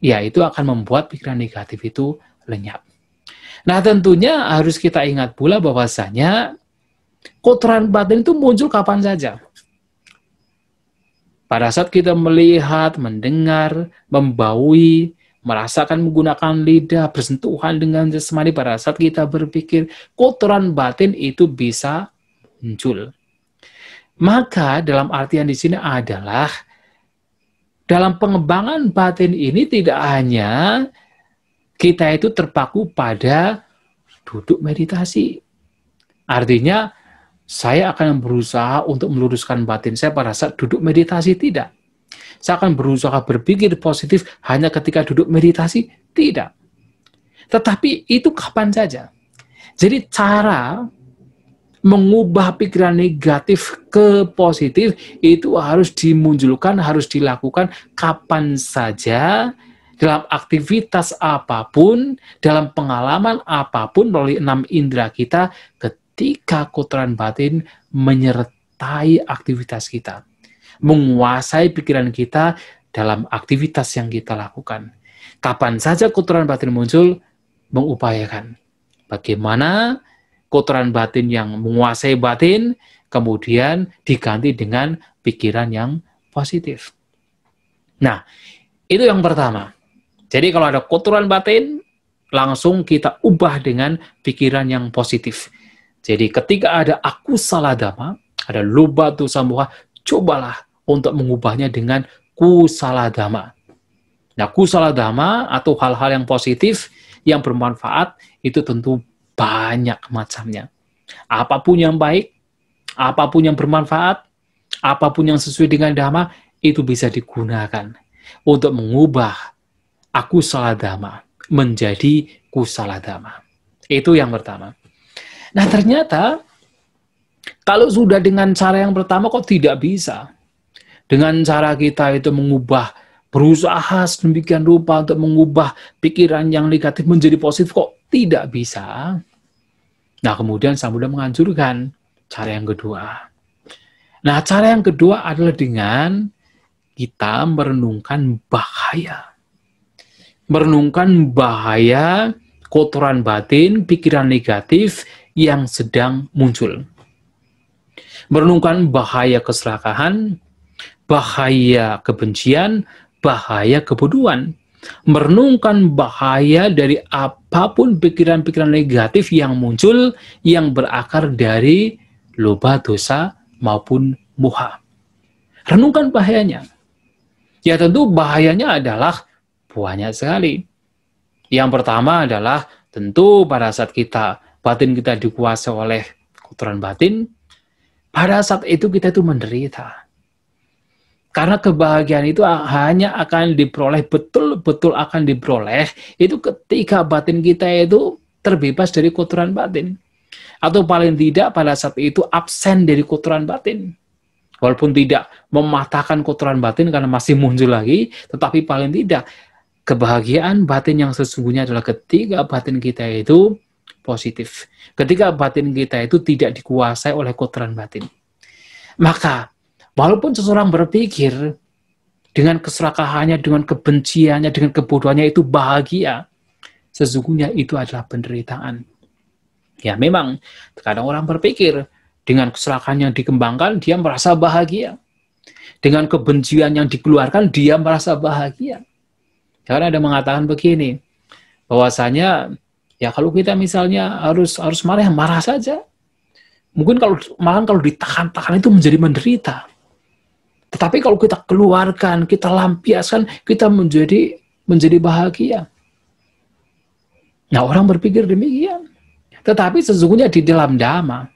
ya itu akan membuat pikiran negatif itu lenyap. Nah, tentunya harus kita ingat pula bahwasanya kotoran batin itu muncul kapan saja. Pada saat kita melihat, mendengar, membaui, merasakan menggunakan lidah, bersentuhan dengan jasmani pada saat kita berpikir, kotoran batin itu bisa muncul. Maka dalam artian di sini adalah dalam pengembangan batin ini tidak hanya kita itu terpaku pada duduk meditasi. Artinya saya akan berusaha untuk meluruskan batin saya pada saat duduk meditasi? Tidak. Saya akan berusaha berpikir positif hanya ketika duduk meditasi? Tidak. Tetapi itu kapan saja. Jadi cara mengubah pikiran negatif ke positif itu harus dimunculkan, harus dilakukan kapan saja, dalam aktivitas apapun, dalam pengalaman apapun melalui enam indera kita, ketika ketika kotoran batin menyertai aktivitas kita, menguasai pikiran kita dalam aktivitas yang kita lakukan. Kapan saja kotoran batin muncul, mengupayakan bagaimana kotoran batin yang menguasai batin kemudian diganti dengan pikiran yang positif. Nah, itu yang pertama. Jadi kalau ada kotoran batin, langsung kita ubah dengan pikiran yang positif. Jadi ketika ada aku salah dama ada tuh samuha, cobalah untuk mengubahnya dengan ku salah dama. Nah, ku salah dama atau hal-hal yang positif, yang bermanfaat, itu tentu banyak macamnya. Apapun yang baik, apapun yang bermanfaat, apapun yang sesuai dengan dama itu bisa digunakan untuk mengubah aku salah dama menjadi ku salah dama. Itu yang pertama. Nah ternyata kalau sudah dengan cara yang pertama kok tidak bisa. Dengan cara kita itu mengubah berusaha sedemikian rupa untuk mengubah pikiran yang negatif menjadi positif kok tidak bisa. Nah kemudian Sambuddha menganjurkan cara yang kedua. Nah cara yang kedua adalah dengan kita merenungkan bahaya. Merenungkan bahaya kotoran batin, pikiran negatif yang sedang muncul. Merenungkan bahaya keserakahan, bahaya kebencian, bahaya kebodohan. Merenungkan bahaya dari apapun pikiran-pikiran negatif yang muncul yang berakar dari loba dosa maupun muha. Renungkan bahayanya. Ya tentu bahayanya adalah banyak sekali. Yang pertama adalah tentu pada saat kita batin kita dikuasai oleh kotoran batin, pada saat itu kita itu menderita. Karena kebahagiaan itu hanya akan diperoleh, betul-betul akan diperoleh, itu ketika batin kita itu terbebas dari kotoran batin. Atau paling tidak pada saat itu absen dari kotoran batin. Walaupun tidak mematahkan kotoran batin karena masih muncul lagi, tetapi paling tidak kebahagiaan batin yang sesungguhnya adalah ketika batin kita itu positif. Ketika batin kita itu tidak dikuasai oleh kotoran batin. Maka, walaupun seseorang berpikir dengan keserakahannya, dengan kebenciannya, dengan kebodohannya itu bahagia, sesungguhnya itu adalah penderitaan. Ya, memang terkadang orang berpikir dengan keserakahan yang dikembangkan, dia merasa bahagia. Dengan kebencian yang dikeluarkan, dia merasa bahagia. Karena ada mengatakan begini, bahwasanya Ya kalau kita misalnya harus harus marah, marah saja. Mungkin kalau malah kalau ditahan-tahan itu menjadi menderita. Tetapi kalau kita keluarkan, kita lampiaskan, kita menjadi menjadi bahagia. Nah orang berpikir demikian. Tetapi sesungguhnya di dalam damai.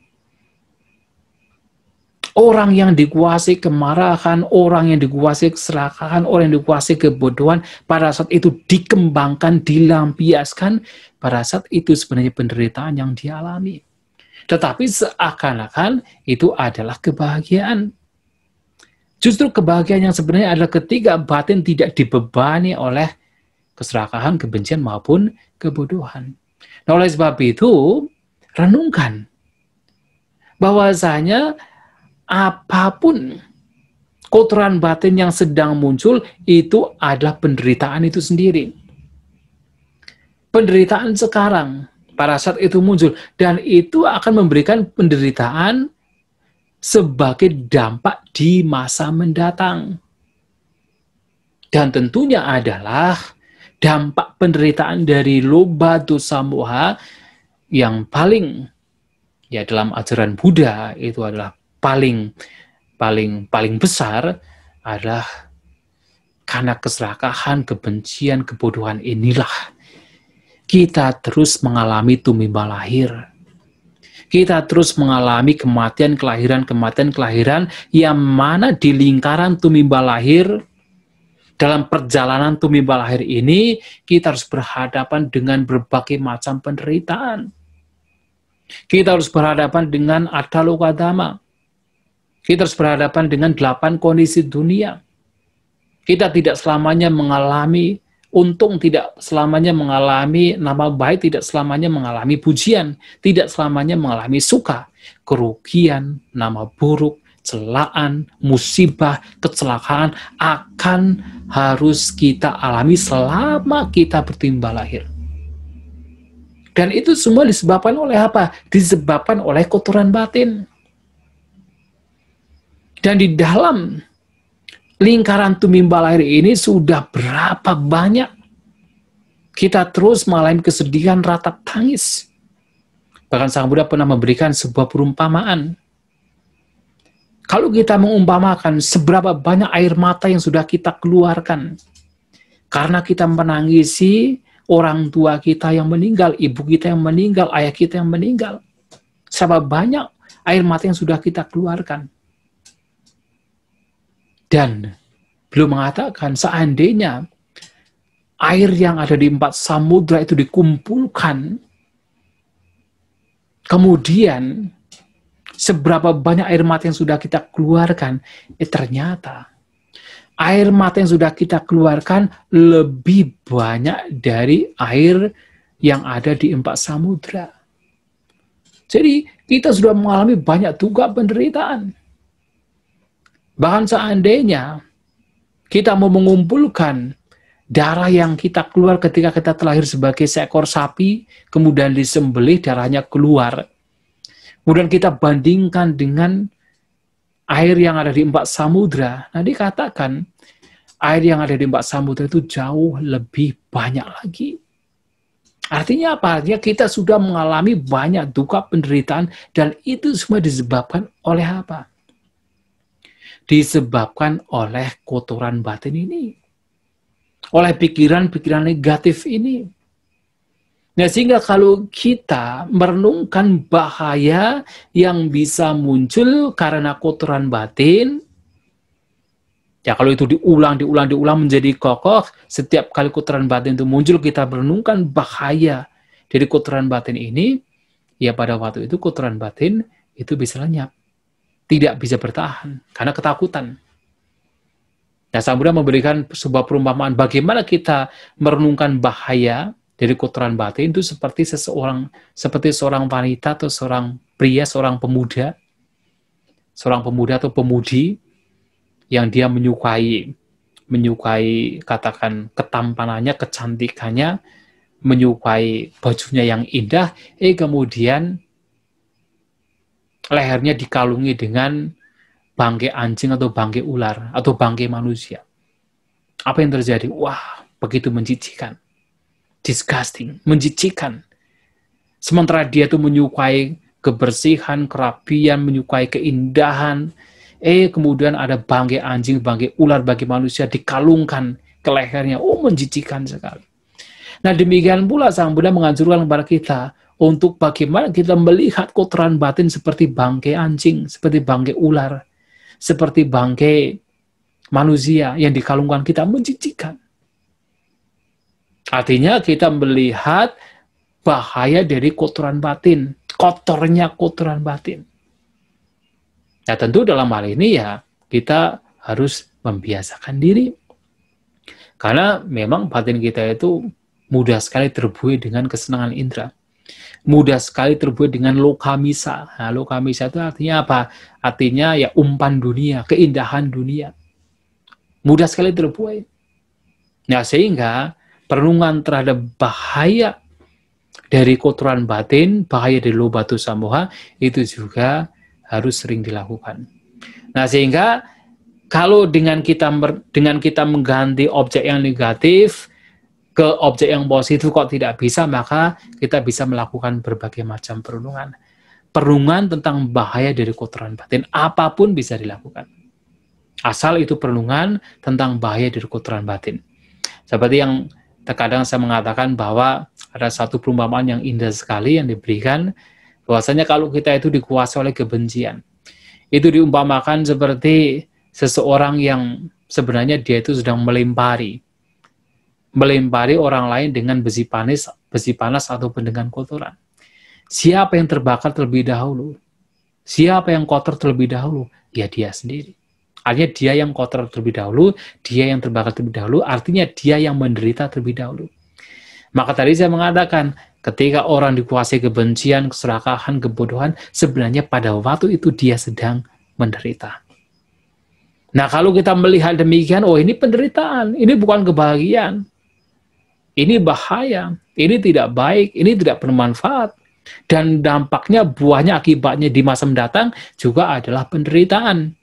Orang yang dikuasai kemarahan, orang yang dikuasai keserakahan, orang yang dikuasai kebodohan, pada saat itu dikembangkan, dilampiaskan, pada saat itu sebenarnya penderitaan yang dialami. Tetapi seakan-akan itu adalah kebahagiaan. Justru kebahagiaan yang sebenarnya adalah ketika batin tidak dibebani oleh keserakahan, kebencian maupun kebodohan. Nah, oleh sebab itu, renungkan bahwasanya apapun kotoran batin yang sedang muncul itu adalah penderitaan itu sendiri. Penderitaan sekarang pada saat itu muncul dan itu akan memberikan penderitaan sebagai dampak di masa mendatang. Dan tentunya adalah dampak penderitaan dari loba dosa moha yang paling ya dalam ajaran Buddha itu adalah paling paling paling besar adalah karena keserakahan, kebencian, kebodohan inilah kita terus mengalami tumimba lahir. Kita terus mengalami kematian, kelahiran, kematian, kelahiran yang mana di lingkaran tumimba lahir dalam perjalanan tumimba lahir ini kita harus berhadapan dengan berbagai macam penderitaan. Kita harus berhadapan dengan ada luka dama. Kita harus berhadapan dengan delapan kondisi dunia. Kita tidak selamanya mengalami untung tidak selamanya mengalami nama baik, tidak selamanya mengalami pujian, tidak selamanya mengalami suka, kerugian, nama buruk, celaan, musibah, kecelakaan akan harus kita alami selama kita bertimba lahir. Dan itu semua disebabkan oleh apa? Disebabkan oleh kotoran batin. Dan di dalam lingkaran tumimbal air ini sudah berapa banyak kita terus mengalami kesedihan ratap tangis. Bahkan Sang Buddha pernah memberikan sebuah perumpamaan. Kalau kita mengumpamakan seberapa banyak air mata yang sudah kita keluarkan karena kita menangisi orang tua kita yang meninggal, ibu kita yang meninggal, ayah kita yang meninggal. Seberapa banyak air mata yang sudah kita keluarkan dan belum mengatakan seandainya air yang ada di empat samudra itu dikumpulkan, kemudian seberapa banyak air mata yang sudah kita keluarkan, eh ternyata air mata yang sudah kita keluarkan lebih banyak dari air yang ada di empat samudra. Jadi kita sudah mengalami banyak tugas penderitaan. Bahkan seandainya kita mau mengumpulkan darah yang kita keluar ketika kita terlahir sebagai seekor sapi, kemudian disembelih darahnya keluar. Kemudian kita bandingkan dengan air yang ada di empat samudra. Nah, dikatakan air yang ada di empat samudra itu jauh lebih banyak lagi. Artinya apa? Artinya kita sudah mengalami banyak duka penderitaan dan itu semua disebabkan oleh apa? disebabkan oleh kotoran batin ini, oleh pikiran-pikiran negatif ini. Nah, sehingga kalau kita merenungkan bahaya yang bisa muncul karena kotoran batin, ya kalau itu diulang, diulang, diulang menjadi kokoh, setiap kali kotoran batin itu muncul, kita merenungkan bahaya dari kotoran batin ini, ya pada waktu itu kotoran batin itu bisa lenyap tidak bisa bertahan karena ketakutan. Nah, Sang Buddha memberikan sebuah perumpamaan bagaimana kita merenungkan bahaya dari kotoran batin itu seperti seseorang seperti seorang wanita atau seorang pria, seorang pemuda, seorang pemuda atau pemudi yang dia menyukai menyukai katakan ketampanannya, kecantikannya, menyukai bajunya yang indah, eh kemudian lehernya dikalungi dengan bangke anjing atau bangke ular atau bangke manusia. Apa yang terjadi? Wah, begitu menjijikan. Disgusting, menjijikan. Sementara dia itu menyukai kebersihan, kerapian, menyukai keindahan. Eh, kemudian ada bangke anjing, bangke ular bagi manusia dikalungkan ke lehernya. Oh, menjijikan sekali. Nah, demikian pula Sang Buddha menganjurkan kepada kita untuk bagaimana kita melihat kotoran batin seperti bangkai anjing, seperti bangkai ular, seperti bangkai manusia yang dikalungkan kita menjijikan. Artinya kita melihat bahaya dari kotoran batin, kotornya kotoran batin. Ya tentu dalam hal ini ya kita harus membiasakan diri. Karena memang batin kita itu mudah sekali terbuai dengan kesenangan indera mudah sekali terbuat dengan lokamisa. Nah, lokamisa itu artinya apa? Artinya ya umpan dunia, keindahan dunia. Mudah sekali terbuat. Nah, sehingga perenungan terhadap bahaya dari kotoran batin, bahaya dari lobatu samoha, itu juga harus sering dilakukan. Nah, sehingga kalau dengan kita dengan kita mengganti objek yang negatif, ke objek yang positif kok tidak bisa, maka kita bisa melakukan berbagai macam perundungan. Perundungan tentang bahaya dari kotoran batin, apapun bisa dilakukan. Asal itu perundungan tentang bahaya dari kotoran batin. Seperti yang terkadang saya mengatakan bahwa ada satu perumpamaan yang indah sekali yang diberikan, bahwasanya kalau kita itu dikuasai oleh kebencian. Itu diumpamakan seperti seseorang yang sebenarnya dia itu sedang melempari melempari orang lain dengan besi panas, besi panas ataupun dengan kotoran. Siapa yang terbakar terlebih dahulu? Siapa yang kotor terlebih dahulu? Ya dia sendiri. Artinya dia yang kotor terlebih dahulu, dia yang terbakar terlebih dahulu, artinya dia yang menderita terlebih dahulu. Maka tadi saya mengatakan, ketika orang dikuasai kebencian, keserakahan, kebodohan, sebenarnya pada waktu itu dia sedang menderita. Nah, kalau kita melihat demikian, oh ini penderitaan, ini bukan kebahagiaan. Ini bahaya, ini tidak baik, ini tidak bermanfaat. Dan dampaknya, buahnya, akibatnya di masa mendatang juga adalah penderitaan.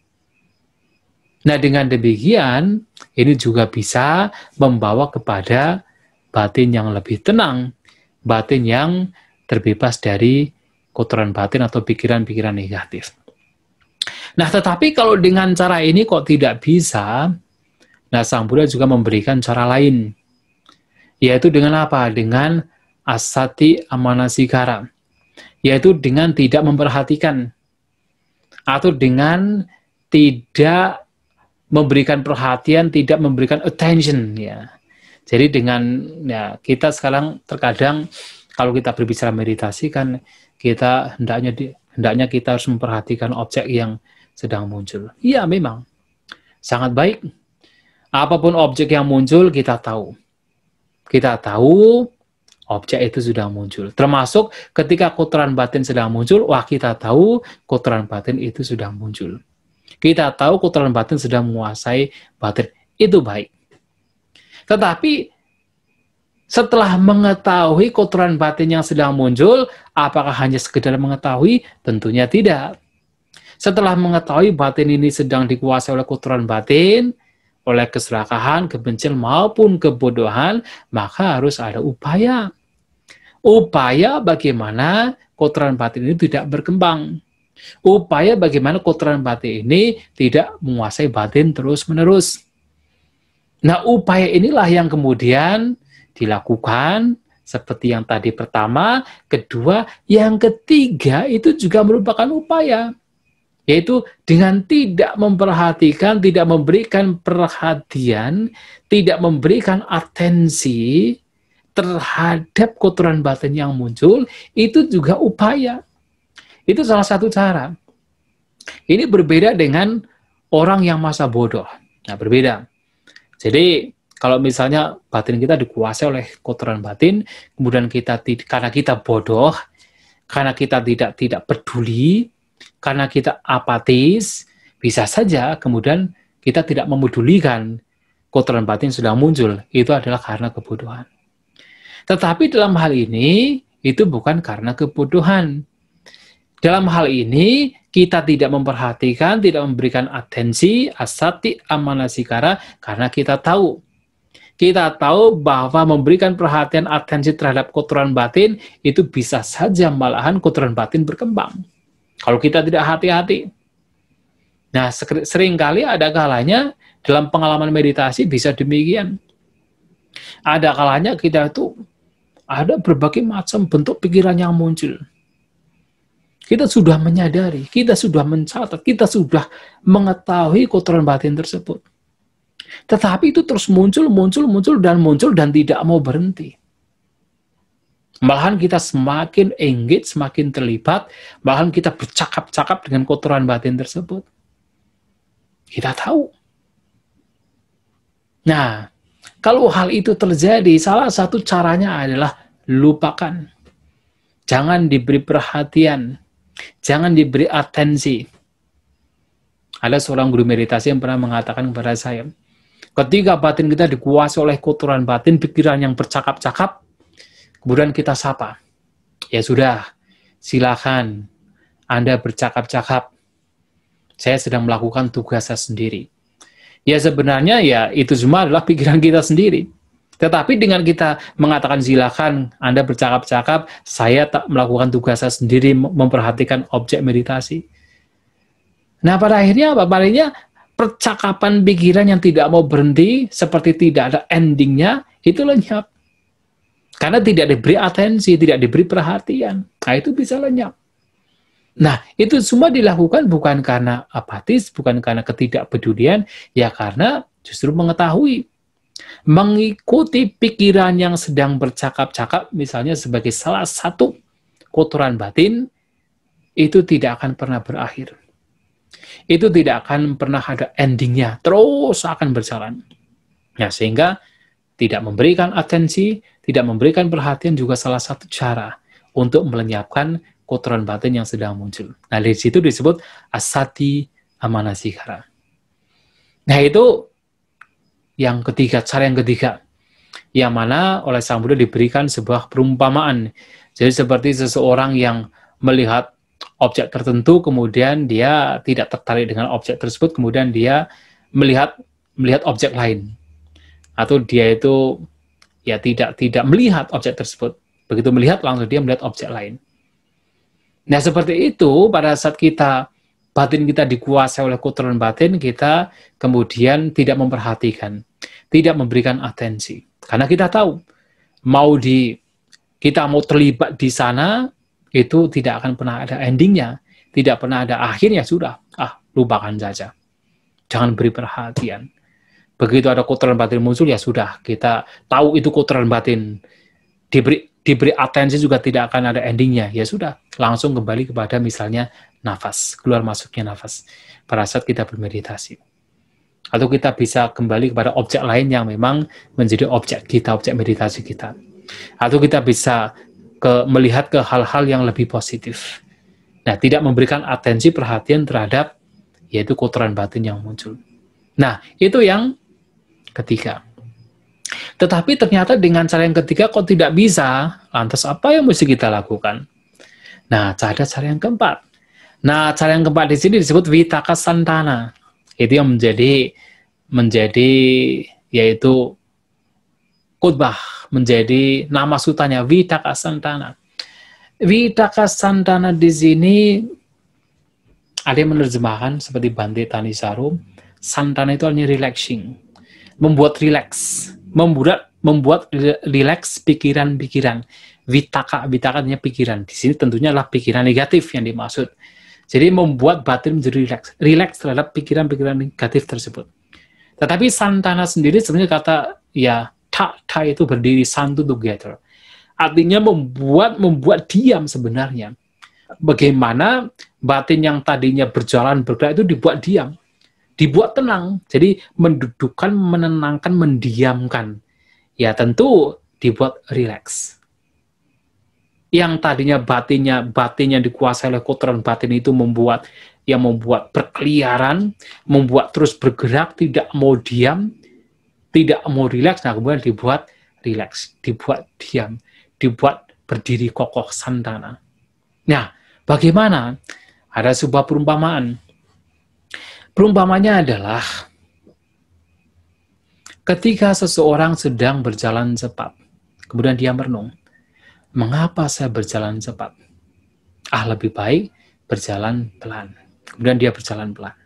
Nah, dengan demikian, ini juga bisa membawa kepada batin yang lebih tenang, batin yang terbebas dari kotoran batin atau pikiran-pikiran negatif. Nah, tetapi kalau dengan cara ini kok tidak bisa, nah Sang Buddha juga memberikan cara lain yaitu dengan apa? Dengan asati amanasi amanasikara. Yaitu dengan tidak memperhatikan atau dengan tidak memberikan perhatian, tidak memberikan attention ya. Jadi dengan ya kita sekarang terkadang kalau kita berbicara meditasi kan kita hendaknya di, hendaknya kita harus memperhatikan objek yang sedang muncul. Iya memang sangat baik. Apapun objek yang muncul kita tahu kita tahu objek itu sudah muncul. Termasuk ketika kotoran batin sedang muncul, wah kita tahu kotoran batin itu sudah muncul. Kita tahu kotoran batin sedang menguasai batin. Itu baik. Tetapi setelah mengetahui kotoran batin yang sedang muncul, apakah hanya sekedar mengetahui? Tentunya tidak. Setelah mengetahui batin ini sedang dikuasai oleh kotoran batin, oleh keserakahan, kebencian maupun kebodohan, maka harus ada upaya. Upaya bagaimana kotoran batin ini tidak berkembang. Upaya bagaimana kotoran batin ini tidak menguasai batin terus-menerus. Nah, upaya inilah yang kemudian dilakukan seperti yang tadi pertama, kedua, yang ketiga itu juga merupakan upaya yaitu dengan tidak memperhatikan, tidak memberikan perhatian, tidak memberikan atensi terhadap kotoran batin yang muncul, itu juga upaya. Itu salah satu cara. Ini berbeda dengan orang yang masa bodoh. Nah, berbeda. Jadi, kalau misalnya batin kita dikuasai oleh kotoran batin, kemudian kita karena kita bodoh, karena kita tidak tidak peduli, karena kita apatis, bisa saja kemudian kita tidak memedulikan kotoran batin sudah muncul. Itu adalah karena kebodohan. Tetapi dalam hal ini, itu bukan karena kebodohan. Dalam hal ini, kita tidak memperhatikan, tidak memberikan atensi, asati, amanasikara, karena kita tahu. Kita tahu bahwa memberikan perhatian atensi terhadap kotoran batin, itu bisa saja malahan kotoran batin berkembang. Kalau kita tidak hati-hati. Nah, seringkali ada kalanya dalam pengalaman meditasi bisa demikian. Ada kalanya kita itu ada berbagai macam bentuk pikiran yang muncul. Kita sudah menyadari, kita sudah mencatat, kita sudah mengetahui kotoran batin tersebut. Tetapi itu terus muncul, muncul, muncul, dan muncul, dan tidak mau berhenti. Malahan kita semakin engage, semakin terlibat, malahan kita bercakap-cakap dengan kotoran batin tersebut. Kita tahu. Nah, kalau hal itu terjadi, salah satu caranya adalah lupakan. Jangan diberi perhatian, jangan diberi atensi. Ada seorang guru meditasi yang pernah mengatakan kepada saya, ketika batin kita dikuasai oleh kotoran batin, pikiran yang bercakap-cakap, Kemudian kita sapa. Ya sudah, silakan Anda bercakap-cakap. Saya sedang melakukan tugas saya sendiri. Ya sebenarnya ya itu semua adalah pikiran kita sendiri. Tetapi dengan kita mengatakan silakan Anda bercakap-cakap, saya tak melakukan tugas saya sendiri memperhatikan objek meditasi. Nah pada akhirnya apa? Pada akhirnya percakapan pikiran yang tidak mau berhenti seperti tidak ada endingnya itu lenyap. Karena tidak diberi atensi, tidak diberi perhatian. Nah, itu bisa lenyap. Nah, itu semua dilakukan bukan karena apatis, bukan karena ketidakpedulian, ya karena justru mengetahui. Mengikuti pikiran yang sedang bercakap-cakap, misalnya sebagai salah satu kotoran batin, itu tidak akan pernah berakhir. Itu tidak akan pernah ada endingnya, terus akan berjalan. Ya, sehingga tidak memberikan atensi, tidak memberikan perhatian juga salah satu cara untuk melenyapkan kotoran batin yang sedang muncul. Nah, dari situ disebut asati amanasikara. Nah, itu yang ketiga, cara yang ketiga. Yang mana oleh Sang Buddha diberikan sebuah perumpamaan. Jadi seperti seseorang yang melihat objek tertentu, kemudian dia tidak tertarik dengan objek tersebut, kemudian dia melihat melihat objek lain. Atau dia itu ya tidak tidak melihat objek tersebut. Begitu melihat langsung dia melihat objek lain. Nah, seperti itu pada saat kita batin kita dikuasai oleh kotoran batin, kita kemudian tidak memperhatikan, tidak memberikan atensi. Karena kita tahu mau di kita mau terlibat di sana itu tidak akan pernah ada endingnya, tidak pernah ada akhirnya sudah. Ah, lupakan saja. Jangan beri perhatian begitu ada kotoran batin muncul ya sudah kita tahu itu kotoran batin diberi diberi atensi juga tidak akan ada endingnya ya sudah langsung kembali kepada misalnya nafas keluar masuknya nafas pada saat kita bermeditasi atau kita bisa kembali kepada objek lain yang memang menjadi objek kita objek meditasi kita atau kita bisa ke melihat ke hal-hal yang lebih positif nah tidak memberikan atensi perhatian terhadap yaitu kotoran batin yang muncul nah itu yang ketiga. Tetapi ternyata dengan cara yang ketiga kok tidak bisa, lantas apa yang mesti kita lakukan? Nah, ada cara yang keempat. Nah, cara yang keempat di sini disebut vitaka santana. Itu yang menjadi menjadi yaitu khutbah menjadi nama sutanya vitaka santana. Vitaka santana di sini ada yang menerjemahkan seperti Bante sarum. santana itu hanya relaxing membuat rileks, membuat membuat rileks pikiran-pikiran. Vitaka, vitaka artinya pikiran. Di sini tentunya adalah pikiran negatif yang dimaksud. Jadi membuat batin menjadi rileks, rileks terhadap pikiran-pikiran negatif tersebut. Tetapi santana sendiri sebenarnya kata ya tak ta itu berdiri santu together. Artinya membuat membuat diam sebenarnya. Bagaimana batin yang tadinya berjalan bergerak itu dibuat diam dibuat tenang. Jadi mendudukan, menenangkan, mendiamkan. Ya tentu dibuat rileks. Yang tadinya batinnya batinnya dikuasai oleh kotoran batin itu membuat yang membuat berkeliaran, membuat terus bergerak, tidak mau diam, tidak mau rileks, nah kemudian dibuat rileks, dibuat diam, dibuat berdiri kokoh santana. Nah, bagaimana? Ada sebuah perumpamaan Perumpamannya adalah ketika seseorang sedang berjalan cepat, kemudian dia merenung, mengapa saya berjalan cepat? Ah, lebih baik berjalan pelan. Kemudian dia berjalan pelan.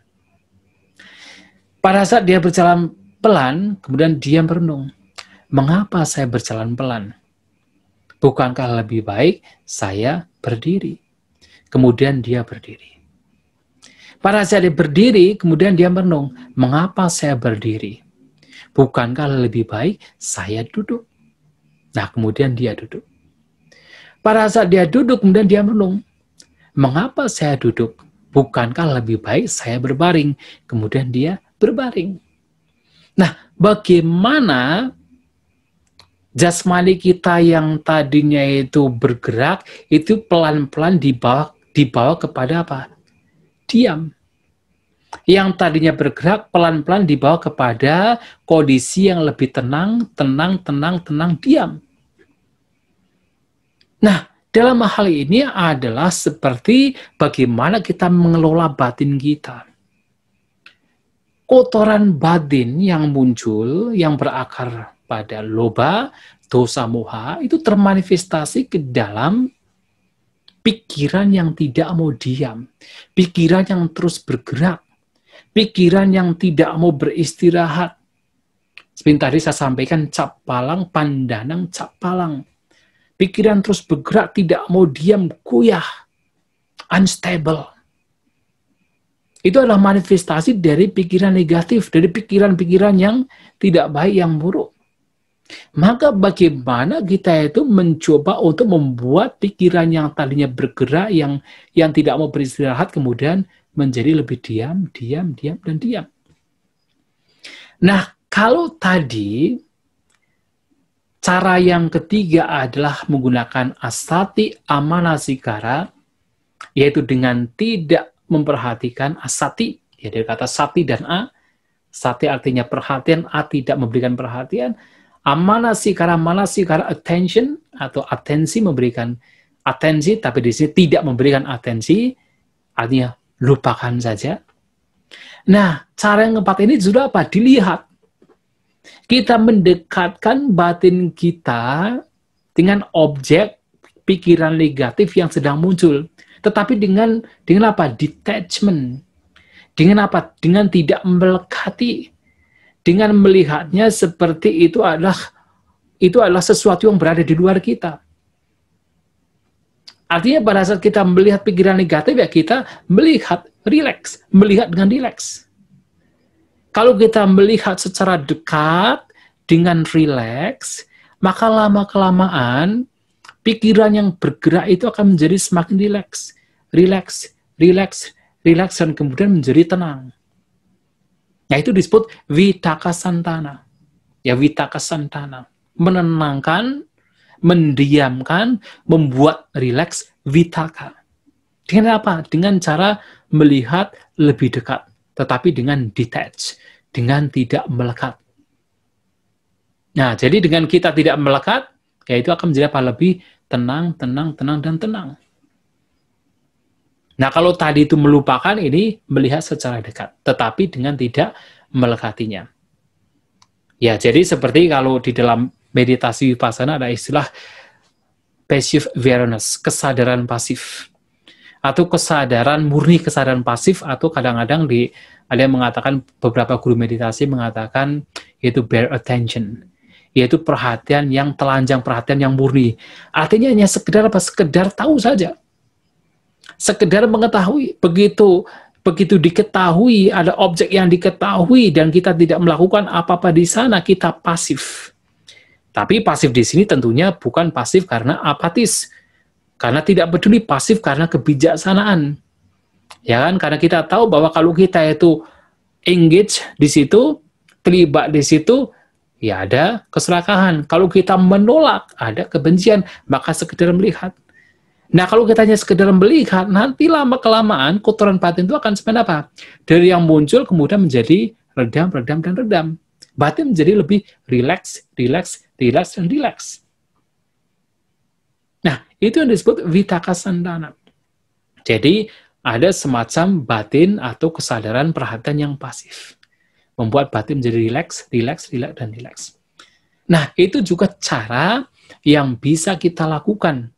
Pada saat dia berjalan pelan, kemudian dia merenung, mengapa saya berjalan pelan? Bukankah lebih baik saya berdiri? Kemudian dia berdiri. Para saya berdiri, kemudian dia merenung, mengapa saya berdiri? Bukankah lebih baik saya duduk? Nah, kemudian dia duduk. Para saat dia duduk, kemudian dia merenung, mengapa saya duduk? Bukankah lebih baik saya berbaring? Kemudian dia berbaring. Nah, bagaimana jasmani kita yang tadinya itu bergerak itu pelan-pelan dibawa dibawa kepada apa? diam. Yang tadinya bergerak pelan-pelan dibawa kepada kondisi yang lebih tenang, tenang, tenang, tenang, diam. Nah, dalam hal ini adalah seperti bagaimana kita mengelola batin kita. Kotoran batin yang muncul, yang berakar pada loba, dosa moha, itu termanifestasi ke dalam pikiran yang tidak mau diam, pikiran yang terus bergerak, pikiran yang tidak mau beristirahat. Sebentar tadi saya sampaikan cap palang, pandanang cap palang. Pikiran terus bergerak, tidak mau diam, kuyah, unstable. Itu adalah manifestasi dari pikiran negatif, dari pikiran-pikiran yang tidak baik, yang buruk. Maka bagaimana kita itu mencoba untuk membuat pikiran yang tadinya bergerak, yang yang tidak mau beristirahat, kemudian menjadi lebih diam, diam, diam, dan diam. Nah, kalau tadi cara yang ketiga adalah menggunakan asati amanasikara, yaitu dengan tidak memperhatikan asati, ya dari kata sati dan a, sati artinya perhatian, a tidak memberikan perhatian, Amanasi karena manasi karena attention atau atensi memberikan atensi, tapi di sini tidak memberikan atensi, artinya lupakan saja. Nah, cara yang keempat ini sudah apa? Dilihat. Kita mendekatkan batin kita dengan objek pikiran negatif yang sedang muncul. Tetapi dengan dengan apa? Detachment. Dengan apa? Dengan tidak melekati dengan melihatnya seperti itu adalah itu adalah sesuatu yang berada di luar kita. Artinya pada saat kita melihat pikiran negatif ya kita melihat relax, melihat dengan relax. Kalau kita melihat secara dekat dengan relax, maka lama-kelamaan pikiran yang bergerak itu akan menjadi semakin relax, relax, relax, relax, dan kemudian menjadi tenang. Nah itu disebut vitaka santana. Ya vitaka santana. Menenangkan, mendiamkan, membuat rileks vitaka. Dengan apa? Dengan cara melihat lebih dekat. Tetapi dengan detach. Dengan tidak melekat. Nah, jadi dengan kita tidak melekat, ya itu akan menjadi apa? Lebih tenang, tenang, tenang, dan tenang. Nah, kalau tadi itu melupakan, ini melihat secara dekat, tetapi dengan tidak melekatinya. Ya, jadi seperti kalau di dalam meditasi vipassana ada istilah passive awareness, kesadaran pasif. Atau kesadaran, murni kesadaran pasif, atau kadang-kadang di ada yang mengatakan, beberapa guru meditasi mengatakan, yaitu bare attention, yaitu perhatian yang telanjang, perhatian yang murni. Artinya hanya sekedar apa? Sekedar tahu saja sekedar mengetahui begitu begitu diketahui ada objek yang diketahui dan kita tidak melakukan apa-apa di sana kita pasif. Tapi pasif di sini tentunya bukan pasif karena apatis. Karena tidak peduli pasif karena kebijaksanaan. Ya kan? Karena kita tahu bahwa kalau kita itu engage di situ, terlibat di situ, ya ada keserakahan. Kalau kita menolak, ada kebencian, maka sekedar melihat. Nah, kalau kita hanya sekedar melihat, nanti lama-kelamaan kotoran batin itu akan seperti apa? Dari yang muncul kemudian menjadi redam, redam, dan redam. Batin menjadi lebih relax, relax, relax, dan relax. Nah, itu yang disebut vitaka sandana. Jadi, ada semacam batin atau kesadaran perhatian yang pasif. Membuat batin menjadi relax, relax, relax, dan relax. Nah, itu juga cara yang bisa kita lakukan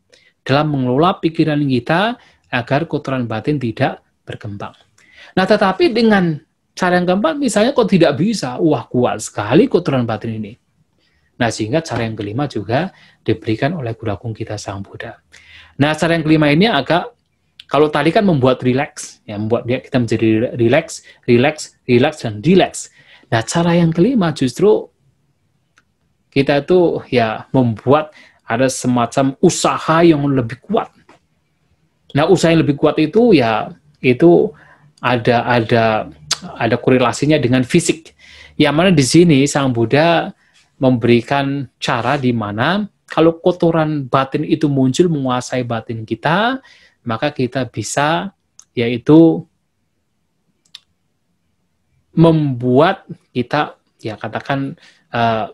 dalam mengelola pikiran kita agar kotoran batin tidak berkembang. Nah, tetapi dengan cara yang keempat, misalnya kok tidak bisa, wah kuat sekali kotoran batin ini. Nah, sehingga cara yang kelima juga diberikan oleh Guru Agung kita Sang Buddha. Nah, cara yang kelima ini agak kalau tadi kan membuat relax, ya membuat dia kita menjadi relax, relax, relax dan relax. Nah, cara yang kelima justru kita tuh ya membuat ada semacam usaha yang lebih kuat. Nah, usaha yang lebih kuat itu ya itu ada ada ada korelasinya dengan fisik. Yang mana di sini Sang Buddha memberikan cara di mana kalau kotoran batin itu muncul menguasai batin kita, maka kita bisa yaitu membuat kita ya katakan uh,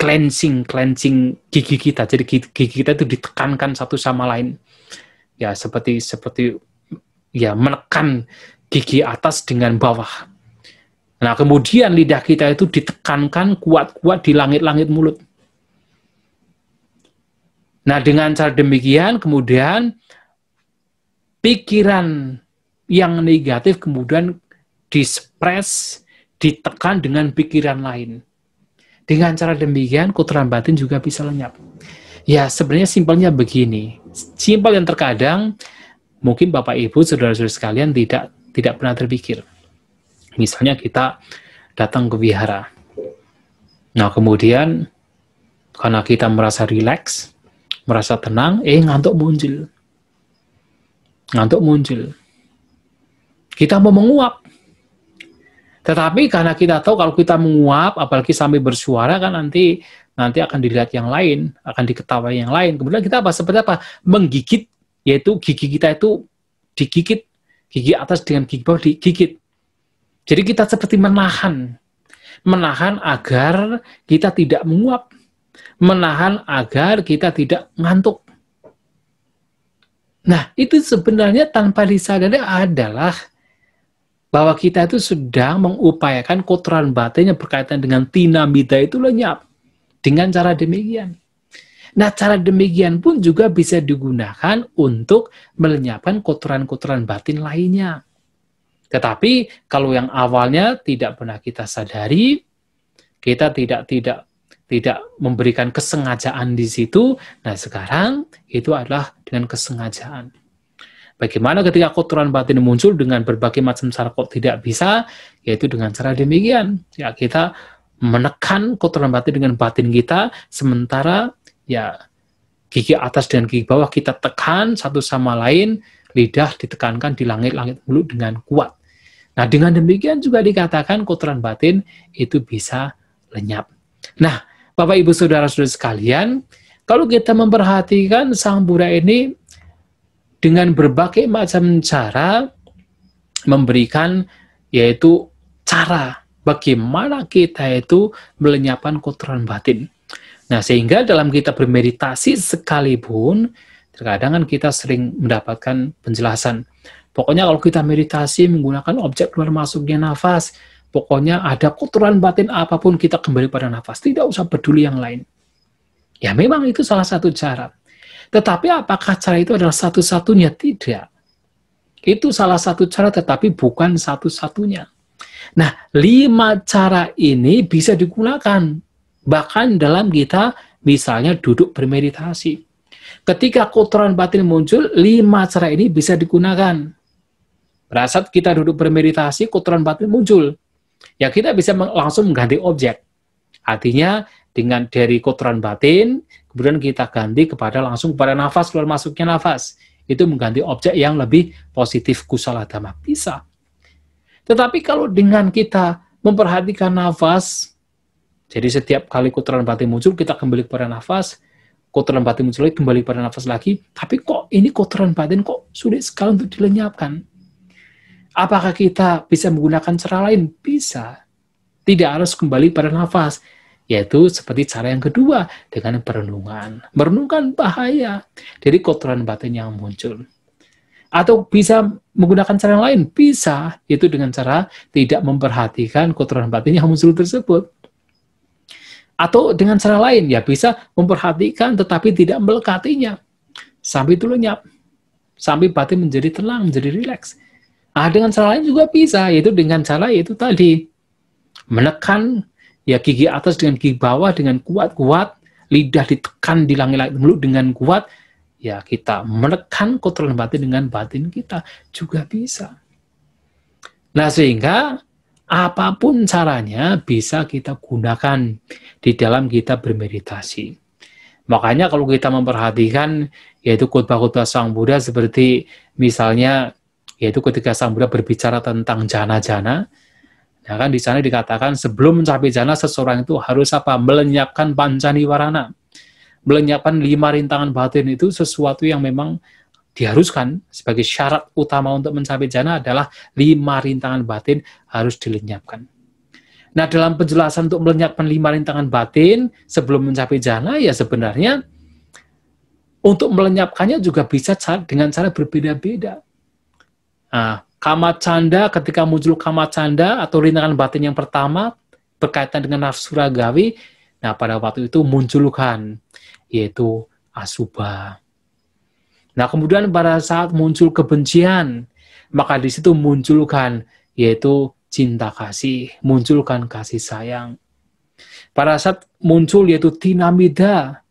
cleansing cleansing gigi kita. Jadi gigi kita itu ditekankan satu sama lain. Ya seperti seperti ya menekan gigi atas dengan bawah. Nah, kemudian lidah kita itu ditekankan kuat-kuat di langit-langit mulut. Nah, dengan cara demikian, kemudian pikiran yang negatif kemudian dispres, ditekan dengan pikiran lain. Dengan cara demikian, kotoran batin juga bisa lenyap. Ya, sebenarnya simpelnya begini. Simpel yang terkadang mungkin Bapak Ibu, saudara-saudara sekalian tidak tidak pernah terpikir. Misalnya kita datang ke wihara. Nah, kemudian karena kita merasa rileks, merasa tenang, eh ngantuk muncul. Ngantuk muncul. Kita mau menguap, tetapi karena kita tahu kalau kita menguap, apalagi sampai bersuara kan nanti nanti akan dilihat yang lain, akan diketawa yang lain. Kemudian kita apa seperti apa? Menggigit, yaitu gigi kita itu digigit, gigi atas dengan gigi bawah digigit. Jadi kita seperti menahan, menahan agar kita tidak menguap, menahan agar kita tidak ngantuk. Nah, itu sebenarnya tanpa disadari adalah bahwa kita itu sedang mengupayakan kotoran batin yang berkaitan dengan tina mida itu lenyap dengan cara demikian. Nah, cara demikian pun juga bisa digunakan untuk melenyapkan kotoran-kotoran batin lainnya. Tetapi kalau yang awalnya tidak pernah kita sadari, kita tidak tidak tidak memberikan kesengajaan di situ. Nah, sekarang itu adalah dengan kesengajaan. Bagaimana ketika kotoran batin muncul dengan berbagai macam cara kok tidak bisa, yaitu dengan cara demikian. Ya, kita menekan kotoran batin dengan batin kita, sementara ya gigi atas dan gigi bawah kita tekan satu sama lain, lidah ditekankan di langit-langit mulut dengan kuat. Nah, dengan demikian juga dikatakan kotoran batin itu bisa lenyap. Nah, Bapak Ibu Saudara-saudara sekalian, kalau kita memperhatikan sang Buddha ini dengan berbagai macam cara memberikan yaitu cara bagaimana kita itu melenyapkan kotoran batin. Nah, sehingga dalam kita bermeditasi sekalipun, terkadang kan kita sering mendapatkan penjelasan. Pokoknya kalau kita meditasi menggunakan objek luar masuknya nafas, pokoknya ada kotoran batin apapun kita kembali pada nafas. Tidak usah peduli yang lain. Ya memang itu salah satu cara. Tetapi apakah cara itu adalah satu-satunya? Tidak. Itu salah satu cara tetapi bukan satu-satunya. Nah, lima cara ini bisa digunakan. Bahkan dalam kita misalnya duduk bermeditasi. Ketika kotoran batin muncul, lima cara ini bisa digunakan. berasal kita duduk bermeditasi, kotoran batin muncul. Ya kita bisa langsung mengganti objek. Artinya dengan dari kotoran batin, kemudian kita ganti kepada langsung kepada nafas keluar masuknya nafas. Itu mengganti objek yang lebih positif kusala dhamma. Bisa. Tetapi kalau dengan kita memperhatikan nafas, jadi setiap kali kotoran batin muncul, kita kembali kepada nafas, kotoran batin muncul lagi, kembali kepada nafas lagi, tapi kok ini kotoran batin kok sulit sekali untuk dilenyapkan? Apakah kita bisa menggunakan cara lain? Bisa. Tidak harus kembali pada nafas yaitu seperti cara yang kedua dengan perenungan. Merenungkan bahaya dari kotoran batin yang muncul. Atau bisa menggunakan cara yang lain? Bisa, yaitu dengan cara tidak memperhatikan kotoran batin yang muncul tersebut. Atau dengan cara lain, ya bisa memperhatikan tetapi tidak melekatinya. Sampai itu lenyap. Sampai batin menjadi tenang, menjadi rileks. ah dengan cara lain juga bisa, yaitu dengan cara yaitu tadi. Menekan ya gigi atas dengan gigi bawah dengan kuat-kuat, lidah ditekan di langit-langit mulut dengan kuat, ya kita menekan kotoran batin dengan batin kita juga bisa. Nah sehingga apapun caranya bisa kita gunakan di dalam kita bermeditasi. Makanya kalau kita memperhatikan yaitu khotbah-khotbah Sang Buddha seperti misalnya yaitu ketika Sang Buddha berbicara tentang jana-jana, Ya kan di sana dikatakan sebelum mencapai jana seseorang itu harus apa? Melenyapkan pancani warana Melenyapkan lima rintangan batin itu sesuatu yang memang diharuskan sebagai syarat utama untuk mencapai jana adalah lima rintangan batin harus dilenyapkan. Nah, dalam penjelasan untuk melenyapkan lima rintangan batin sebelum mencapai jana ya sebenarnya untuk melenyapkannya juga bisa dengan cara berbeda-beda. Nah, Kama canda ketika muncul kama canda atau rintangan batin yang pertama berkaitan dengan nafsu ragawi, nah pada waktu itu munculkan yaitu asuba. Nah kemudian pada saat muncul kebencian, maka di situ munculkan yaitu cinta kasih, munculkan kasih sayang. Pada saat muncul yaitu tinamida,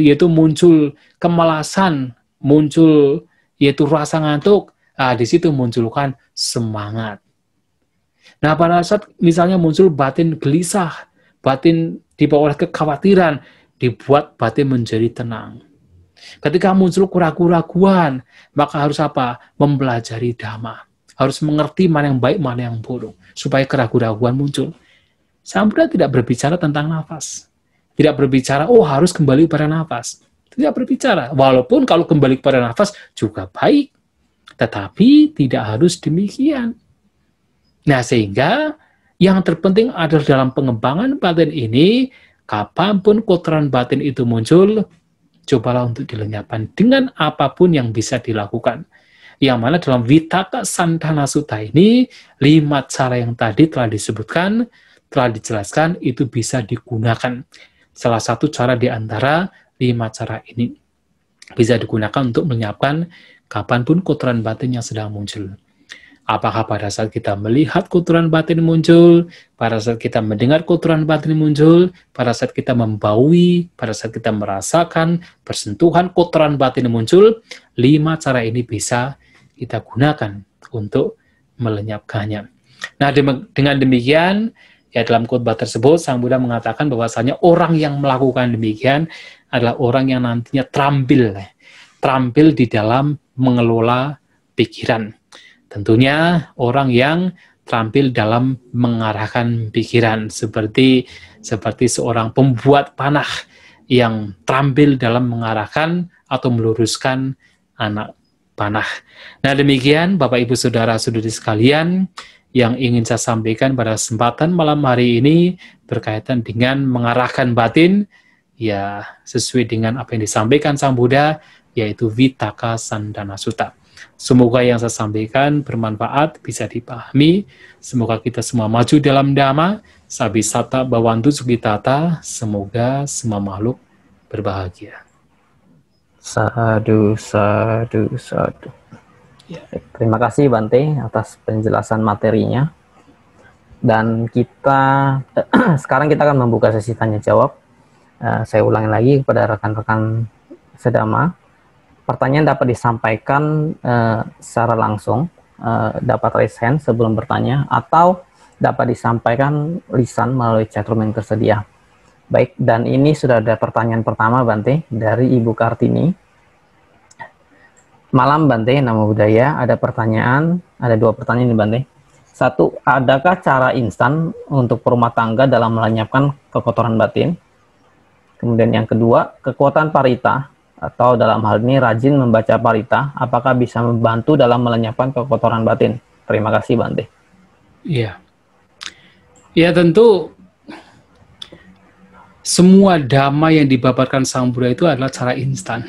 yaitu muncul kemalasan, muncul yaitu rasa ngantuk, Nah, di situ munculkan semangat. Nah, pada saat misalnya muncul batin gelisah, batin dibawa oleh kekhawatiran, dibuat batin menjadi tenang. Ketika muncul keraguan-keraguan, maka harus apa? Mempelajari dhamma. Harus mengerti mana yang baik, mana yang buruk. Supaya keraguan-keraguan muncul. Sampai tidak berbicara tentang nafas. Tidak berbicara, oh harus kembali pada nafas. Tidak berbicara. Walaupun kalau kembali pada nafas juga baik. Tetapi tidak harus demikian. Nah, sehingga yang terpenting adalah dalam pengembangan batin ini, kapanpun kotoran batin itu muncul, cobalah untuk dilenyapkan dengan apapun yang bisa dilakukan. Yang mana dalam Vitaka Santana Sutta ini, lima cara yang tadi telah disebutkan, telah dijelaskan, itu bisa digunakan. Salah satu cara di antara lima cara ini bisa digunakan untuk menyiapkan kapanpun kotoran batin yang sedang muncul. Apakah pada saat kita melihat kotoran batin muncul, pada saat kita mendengar kotoran batin muncul, pada saat kita membaui, pada saat kita merasakan persentuhan kotoran batin muncul, lima cara ini bisa kita gunakan untuk melenyapkannya. Nah, dengan demikian, ya dalam khotbah tersebut, Sang Buddha mengatakan bahwasanya orang yang melakukan demikian adalah orang yang nantinya terampil, terampil di dalam mengelola pikiran. Tentunya orang yang terampil dalam mengarahkan pikiran seperti seperti seorang pembuat panah yang terampil dalam mengarahkan atau meluruskan anak panah. Nah demikian Bapak Ibu Saudara Saudari sekalian yang ingin saya sampaikan pada kesempatan malam hari ini berkaitan dengan mengarahkan batin ya sesuai dengan apa yang disampaikan Sang Buddha yaitu Vitaka Sandana Sutta. Semoga yang saya sampaikan bermanfaat, bisa dipahami. Semoga kita semua maju dalam dhamma. sata bawantu sugitata. Semoga semua makhluk berbahagia. Sadu, sadu, sadu. Ya. Terima kasih Bante atas penjelasan materinya. Dan kita sekarang kita akan membuka sesi tanya jawab. Uh, saya ulangi lagi kepada rekan-rekan sedama pertanyaan dapat disampaikan uh, secara langsung, uh, dapat raise hand sebelum bertanya, atau dapat disampaikan lisan melalui chatroom yang tersedia. Baik, dan ini sudah ada pertanyaan pertama Bante dari Ibu Kartini. Malam Bante, nama budaya, ada pertanyaan, ada dua pertanyaan nih Bante. Satu, adakah cara instan untuk perumah tangga dalam melenyapkan kekotoran batin? Kemudian yang kedua, kekuatan parita atau dalam hal ini rajin membaca parita, apakah bisa membantu dalam melenyapkan kekotoran batin? Terima kasih Bante. Iya. Ya tentu semua dhamma yang dibabarkan Sang Buddha itu adalah cara instan.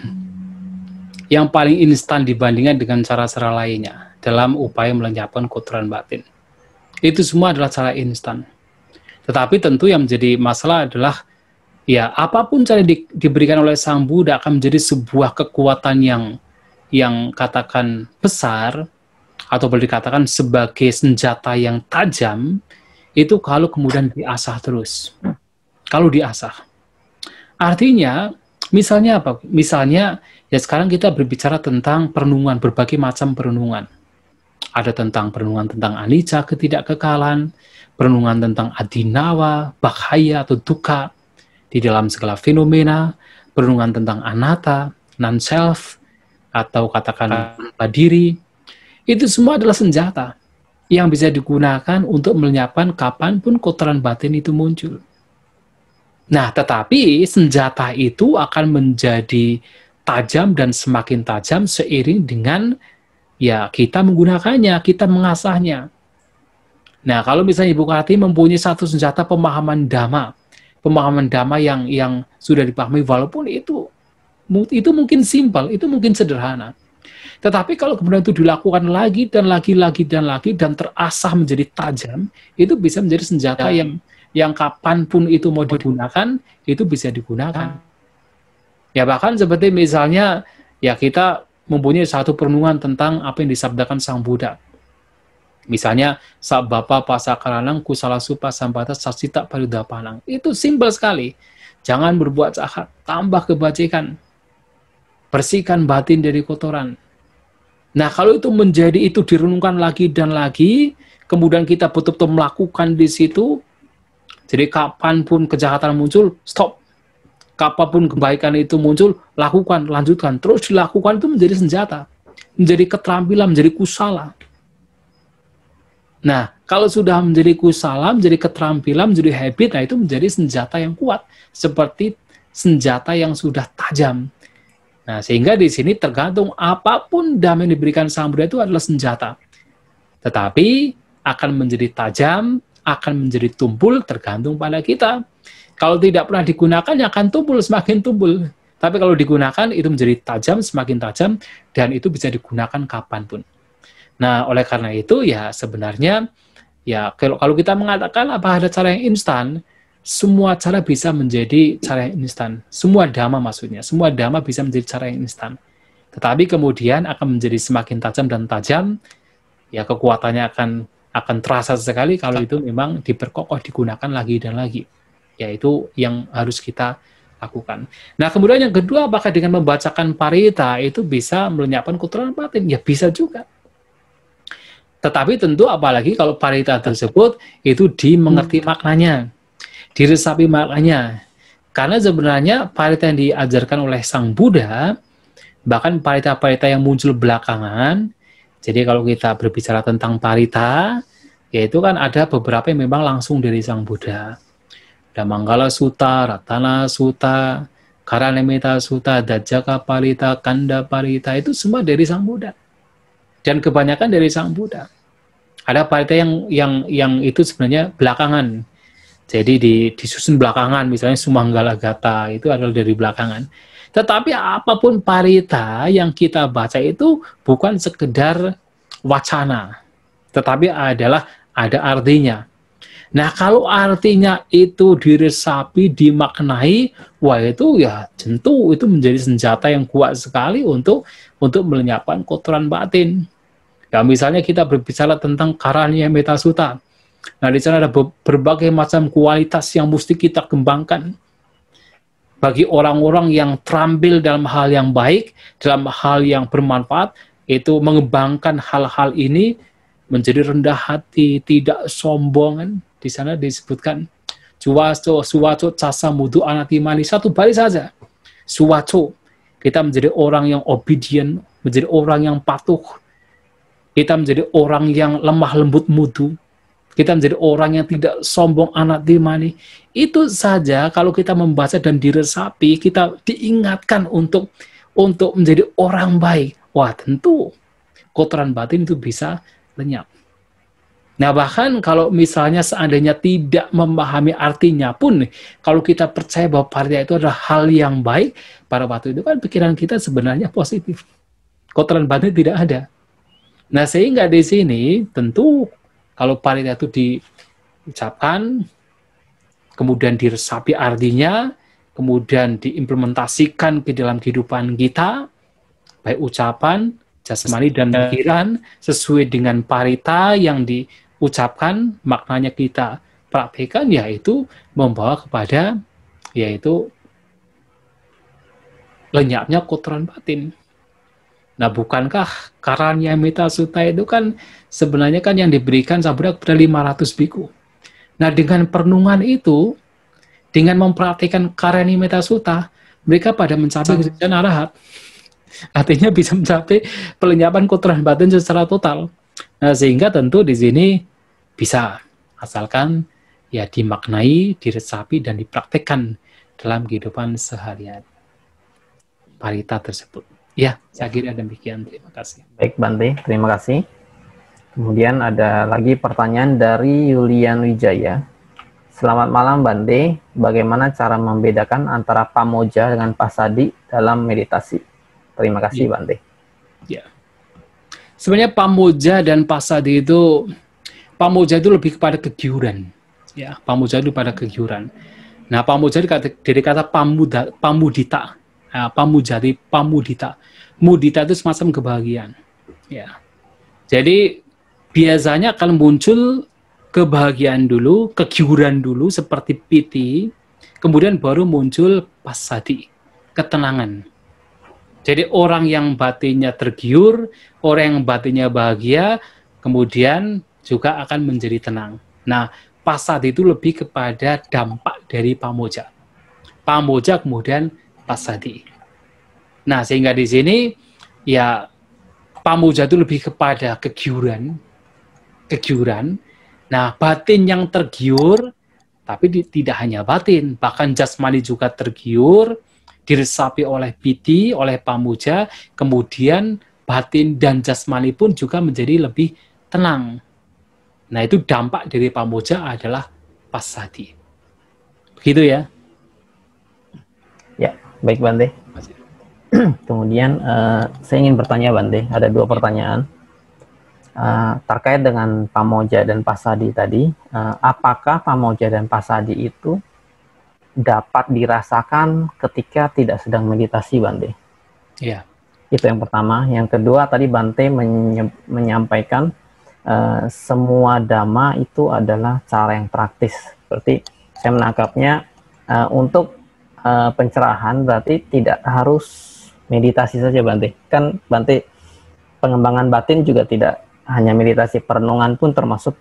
Yang paling instan dibandingkan dengan cara-cara lainnya dalam upaya melenyapkan kotoran batin. Itu semua adalah cara instan. Tetapi tentu yang menjadi masalah adalah Ya, apapun cara di, diberikan oleh Sang Buddha akan menjadi sebuah kekuatan yang yang katakan besar atau boleh dikatakan sebagai senjata yang tajam itu kalau kemudian diasah terus. Kalau diasah. Artinya, misalnya apa? Misalnya ya sekarang kita berbicara tentang perenungan, berbagai macam perenungan. Ada tentang perenungan tentang anicca, ketidakkekalan, perenungan tentang adinawa, bahaya atau duka, di dalam segala fenomena, perenungan tentang anata non-self, atau katakan diri, itu semua adalah senjata yang bisa digunakan untuk melenyapkan kapanpun kotoran batin itu muncul. Nah, tetapi senjata itu akan menjadi tajam dan semakin tajam seiring dengan ya kita menggunakannya, kita mengasahnya. Nah, kalau misalnya Ibu Kati mempunyai satu senjata pemahaman dhamma, pemahaman damai yang yang sudah dipahami walaupun itu itu mungkin simpel, itu mungkin sederhana. Tetapi kalau kemudian itu dilakukan lagi dan lagi lagi dan lagi dan terasah menjadi tajam, itu bisa menjadi senjata ya. yang yang kapanpun itu mau digunakan, itu bisa digunakan. Ya bahkan seperti misalnya ya kita mempunyai satu perenungan tentang apa yang disabdakan Sang Buddha. Misalnya, sabapa pasakaranang supa pasambata sasita panang. Itu simple sekali. Jangan berbuat jahat, tambah kebajikan. Bersihkan batin dari kotoran. Nah, kalau itu menjadi itu direnungkan lagi dan lagi, kemudian kita betul-betul melakukan di situ, jadi kapanpun kejahatan muncul, stop. Kapanpun kebaikan itu muncul, lakukan, lanjutkan. Terus dilakukan itu menjadi senjata. Menjadi keterampilan, menjadi kusala. Nah, kalau sudah menjadi kusala, menjadi keterampilan, menjadi habit, nah itu menjadi senjata yang kuat. Seperti senjata yang sudah tajam. Nah, sehingga di sini tergantung apapun dam yang diberikan Buddha itu adalah senjata. Tetapi akan menjadi tajam, akan menjadi tumpul tergantung pada kita. Kalau tidak pernah digunakan, ya akan tumpul, semakin tumpul. Tapi kalau digunakan, itu menjadi tajam, semakin tajam, dan itu bisa digunakan kapanpun. Nah, oleh karena itu ya sebenarnya ya kalau kalau kita mengatakan apa ada cara yang instan, semua cara bisa menjadi cara yang instan. Semua dhamma maksudnya, semua dhamma bisa menjadi cara yang instan. Tetapi kemudian akan menjadi semakin tajam dan tajam, ya kekuatannya akan akan terasa sekali kalau itu memang diperkokoh digunakan lagi dan lagi yaitu yang harus kita lakukan. Nah, kemudian yang kedua apakah dengan membacakan parita itu bisa melenyapkan kotoran batin? Ya bisa juga. Tetapi tentu apalagi kalau parita tersebut itu dimengerti hmm. maknanya, diresapi maknanya. Karena sebenarnya parita yang diajarkan oleh Sang Buddha, bahkan parita-parita yang muncul belakangan, jadi kalau kita berbicara tentang parita, yaitu kan ada beberapa yang memang langsung dari Sang Buddha. Ada Manggala Sutta, Ratana Sutta, Karanemita Sutta, Dajaka Parita, Kanda Parita, itu semua dari Sang Buddha dan kebanyakan dari sang Buddha. Ada partai yang yang yang itu sebenarnya belakangan. Jadi di, disusun belakangan, misalnya Sumanggala Gata itu adalah dari belakangan. Tetapi apapun parita yang kita baca itu bukan sekedar wacana, tetapi adalah ada artinya. Nah, kalau artinya itu diresapi, dimaknai, wah itu ya tentu itu menjadi senjata yang kuat sekali untuk untuk melenyapkan kotoran batin. Dan nah, misalnya kita berbicara tentang karanya metasuta. Nah, di sana ada berbagai macam kualitas yang mesti kita kembangkan bagi orang-orang yang terampil dalam hal yang baik, dalam hal yang bermanfaat, itu mengembangkan hal-hal ini menjadi rendah hati, tidak sombongan. Di sana disebutkan suwaco, suwaco, casa mudu anatimani. Satu bali saja. Suwaco. Kita menjadi orang yang obedient, menjadi orang yang patuh, kita menjadi orang yang lemah lembut mutu. Kita menjadi orang yang tidak sombong anak dimani. Itu saja kalau kita membaca dan diresapi, kita diingatkan untuk untuk menjadi orang baik. Wah, tentu kotoran batin itu bisa lenyap. Nah, bahkan kalau misalnya seandainya tidak memahami artinya pun, kalau kita percaya bahwa partai itu adalah hal yang baik, pada waktu itu kan pikiran kita sebenarnya positif. Kotoran batin tidak ada. Nah, sehingga di sini tentu kalau parita itu diucapkan, kemudian diresapi artinya, kemudian diimplementasikan ke dalam kehidupan kita, baik ucapan, jasmani, dan iya. pikiran, sesuai dengan parita yang diucapkan, maknanya kita praktekkan, yaitu membawa kepada, yaitu lenyapnya kotoran batin. Nah, bukankah karanya Suta itu kan sebenarnya kan yang diberikan Sabda kepada 500 biku. Nah, dengan perenungan itu, dengan memperhatikan Mita Suta, mereka pada mencapai kesucian arahat. Artinya bisa mencapai pelenyapan kotoran batin secara total. Nah, sehingga tentu di sini bisa asalkan ya dimaknai, diresapi dan dipraktekkan dalam kehidupan seharian parita tersebut. Ya, ya, saya kira demikian. Terima kasih. Baik, Bante. Terima kasih. Kemudian ada lagi pertanyaan dari Yulian Wijaya. Selamat malam, Bante. Bagaimana cara membedakan antara pamoja dengan pasadi dalam meditasi? Terima kasih, ya. Bante. Ya. Sebenarnya pamoja dan pasadi itu, pamoja itu lebih kepada kegiuran. Ya, pamoja itu pada kegiuran. Nah, pamoja dari kata pamuda, pamudita uh, pamudita mudita itu semacam kebahagiaan ya jadi biasanya akan muncul kebahagiaan dulu kegiuran dulu seperti piti kemudian baru muncul pasadi ketenangan jadi orang yang batinnya tergiur orang yang batinnya bahagia kemudian juga akan menjadi tenang nah pasadi itu lebih kepada dampak dari pamoja pamoja kemudian Pasadi. Nah, sehingga di sini ya pamuja itu lebih kepada kegiuran, kegiuran. Nah, batin yang tergiur, tapi di, tidak hanya batin, bahkan jasmani juga tergiur, diresapi oleh piti, oleh pamuja, kemudian batin dan jasmani pun juga menjadi lebih tenang. Nah, itu dampak dari pamuja adalah pasadi. Begitu ya baik Bante. Kemudian uh, saya ingin bertanya Bante, ada dua pertanyaan uh, terkait dengan Pamoja dan Pasadi tadi. Uh, apakah Pamoja dan Pasadi itu dapat dirasakan ketika tidak sedang meditasi Bante? Iya. Itu yang pertama. Yang kedua tadi Bante menyampaikan uh, semua dhamma itu adalah cara yang praktis. Seperti saya menangkapnya uh, untuk Eh, pencerahan berarti tidak harus meditasi saja Bante. Kan Bante pengembangan batin juga tidak hanya meditasi, perenungan pun termasuk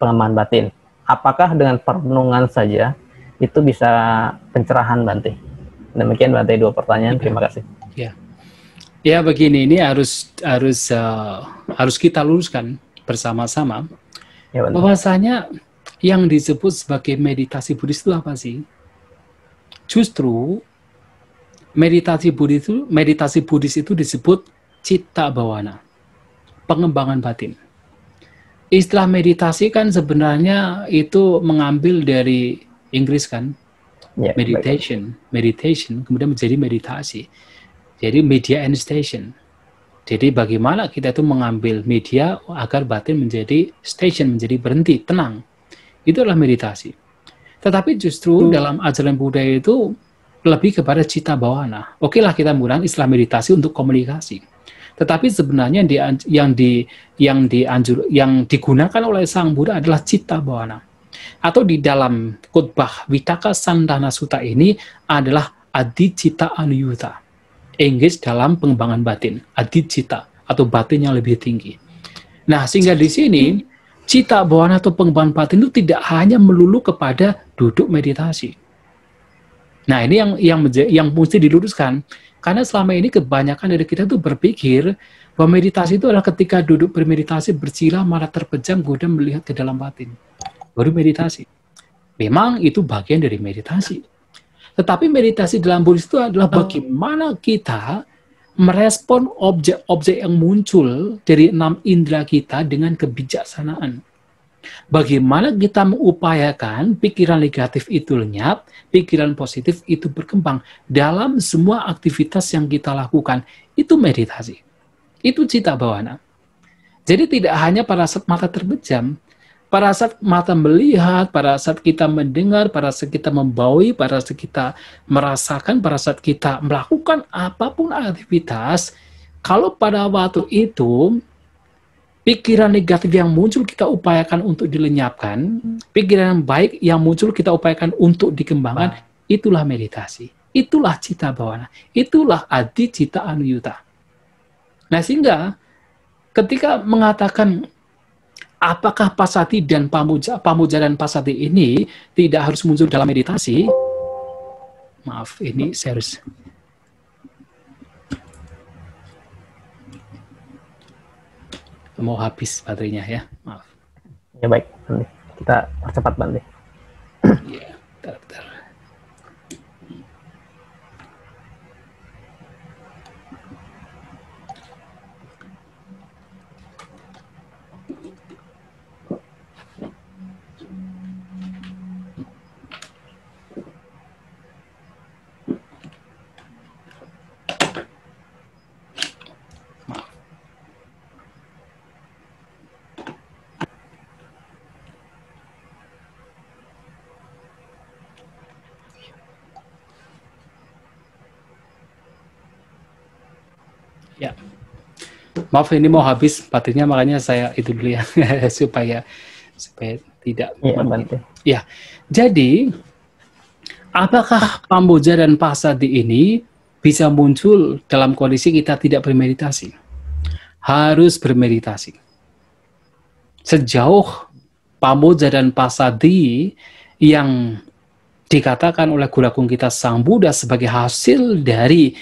pengembangan batin. Apakah dengan perenungan saja itu bisa pencerahan Bante? Demikian Bante dua pertanyaan. Terima kasih. Ya. Ya begini, ini harus harus uh, harus kita luruskan bersama-sama. Ya, Bahwasanya yang disebut sebagai meditasi Buddhis itu apa sih? Justru meditasi Buddhis itu meditasi Buddhis itu disebut cita bawana, pengembangan batin. Istilah meditasi kan sebenarnya itu mengambil dari Inggris kan, yeah, meditation, baik. meditation, kemudian menjadi meditasi. Jadi media and station. Jadi bagaimana kita itu mengambil media agar batin menjadi station, menjadi berhenti, tenang. Itu adalah meditasi. Tetapi justru hmm. dalam ajaran Buddha itu lebih kepada cita bawana. Oke lah kita menggunakan istilah meditasi untuk komunikasi. Tetapi sebenarnya yang di, yang di yang yang digunakan oleh Sang Buddha adalah cita bawana. Atau di dalam khotbah Witaka Sandana Sutta ini adalah adi cita anuyuta. Inggris dalam pengembangan batin, adi cita atau batin yang lebih tinggi. Nah, sehingga di sini cita bawaan atau batin itu tidak hanya melulu kepada duduk meditasi. Nah ini yang yang yang mesti diluruskan karena selama ini kebanyakan dari kita itu berpikir bahwa meditasi itu adalah ketika duduk bermeditasi bersila malah terpejam kemudian melihat ke dalam batin baru meditasi. Memang itu bagian dari meditasi. Tetapi meditasi dalam Buddhis itu adalah bagaimana kita merespon objek-objek yang muncul dari enam indera kita dengan kebijaksanaan. Bagaimana kita mengupayakan pikiran negatif itu lenyap, pikiran positif itu berkembang dalam semua aktivitas yang kita lakukan. Itu meditasi. Itu cita bawana. Jadi tidak hanya pada saat mata terpejam, pada saat mata melihat, pada saat kita mendengar, pada saat kita membaui, pada saat kita merasakan, pada saat kita melakukan apapun aktivitas, kalau pada waktu itu pikiran negatif yang muncul kita upayakan untuk dilenyapkan, hmm. pikiran yang baik yang muncul kita upayakan untuk dikembangkan, itulah meditasi. Itulah cita bawana. Itulah adi cita anuyuta. Nah sehingga ketika mengatakan apakah pasati dan pamuja, pamuja dan pasati ini tidak harus muncul dalam meditasi? Maaf, ini serius. Mau habis baterainya ya, maaf. Ya baik, kita percepat balik. Iya, bentar, bentar. maaf ini mau habis baterainya makanya saya itu dulu ya supaya supaya tidak ya, membantu. ya. Jadi apakah pamboja dan Pasadi ini bisa muncul dalam kondisi kita tidak bermeditasi? Harus bermeditasi. Sejauh pamboja dan Pasadi yang dikatakan oleh Guru kita Sang Buddha sebagai hasil dari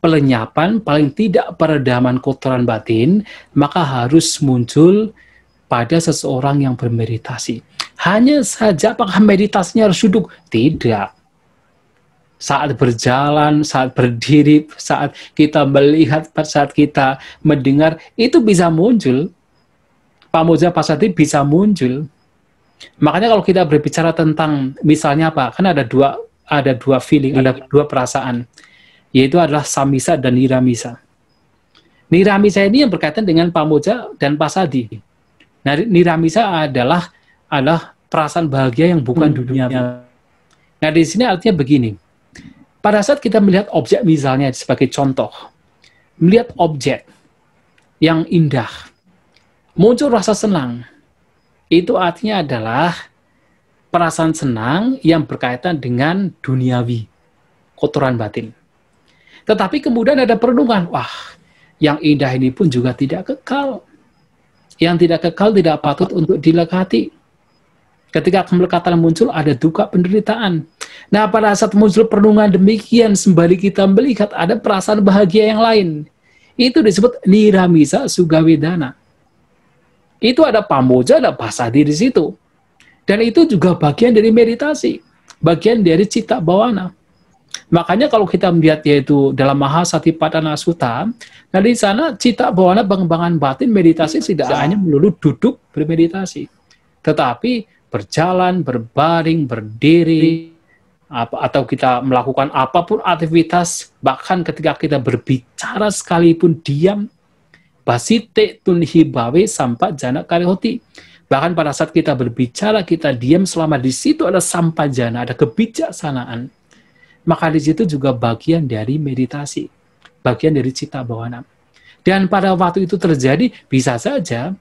pelenyapan paling tidak peredaman kotoran batin maka harus muncul pada seseorang yang bermeditasi. Hanya saja apakah meditasinya harus duduk? Tidak. Saat berjalan, saat berdiri, saat kita melihat, saat kita mendengar, itu bisa muncul. Pamuja Pasati bisa muncul. Makanya kalau kita berbicara tentang misalnya apa? Kan ada dua ada dua feeling, ada iya. dua perasaan yaitu adalah samisa dan niramisa. Niramisa ini yang berkaitan dengan pamoja dan pasadi. Nah, niramisa adalah adalah perasaan bahagia yang bukan hmm. dunia. Nah, di sini artinya begini. Pada saat kita melihat objek misalnya sebagai contoh, melihat objek yang indah, muncul rasa senang. Itu artinya adalah perasaan senang yang berkaitan dengan duniawi, kotoran batin. Tetapi kemudian ada perenungan, wah, yang indah ini pun juga tidak kekal. Yang tidak kekal tidak patut untuk dilekati. Ketika kemelekatan muncul, ada duka penderitaan. Nah, pada saat muncul perenungan demikian, sembari kita melihat ada perasaan bahagia yang lain. Itu disebut niramisa sugawedana. Itu ada pamoja, ada pasadi di situ. Dan itu juga bagian dari meditasi. Bagian dari cita bawana. Makanya kalau kita melihat yaitu dalam Mahasatipatthana Sutta, nah di sana cita bahwa pengembangan batin meditasi hmm. tidak hanya melulu duduk bermeditasi, tetapi berjalan, berbaring, berdiri, apa, atau kita melakukan apapun aktivitas, bahkan ketika kita berbicara sekalipun diam, basite tunhibawe sampa jana karehoti. Bahkan pada saat kita berbicara, kita diam selama di situ ada jana ada kebijaksanaan maka di situ juga bagian dari meditasi, bagian dari cita bawana. Dan pada waktu itu terjadi, bisa saja,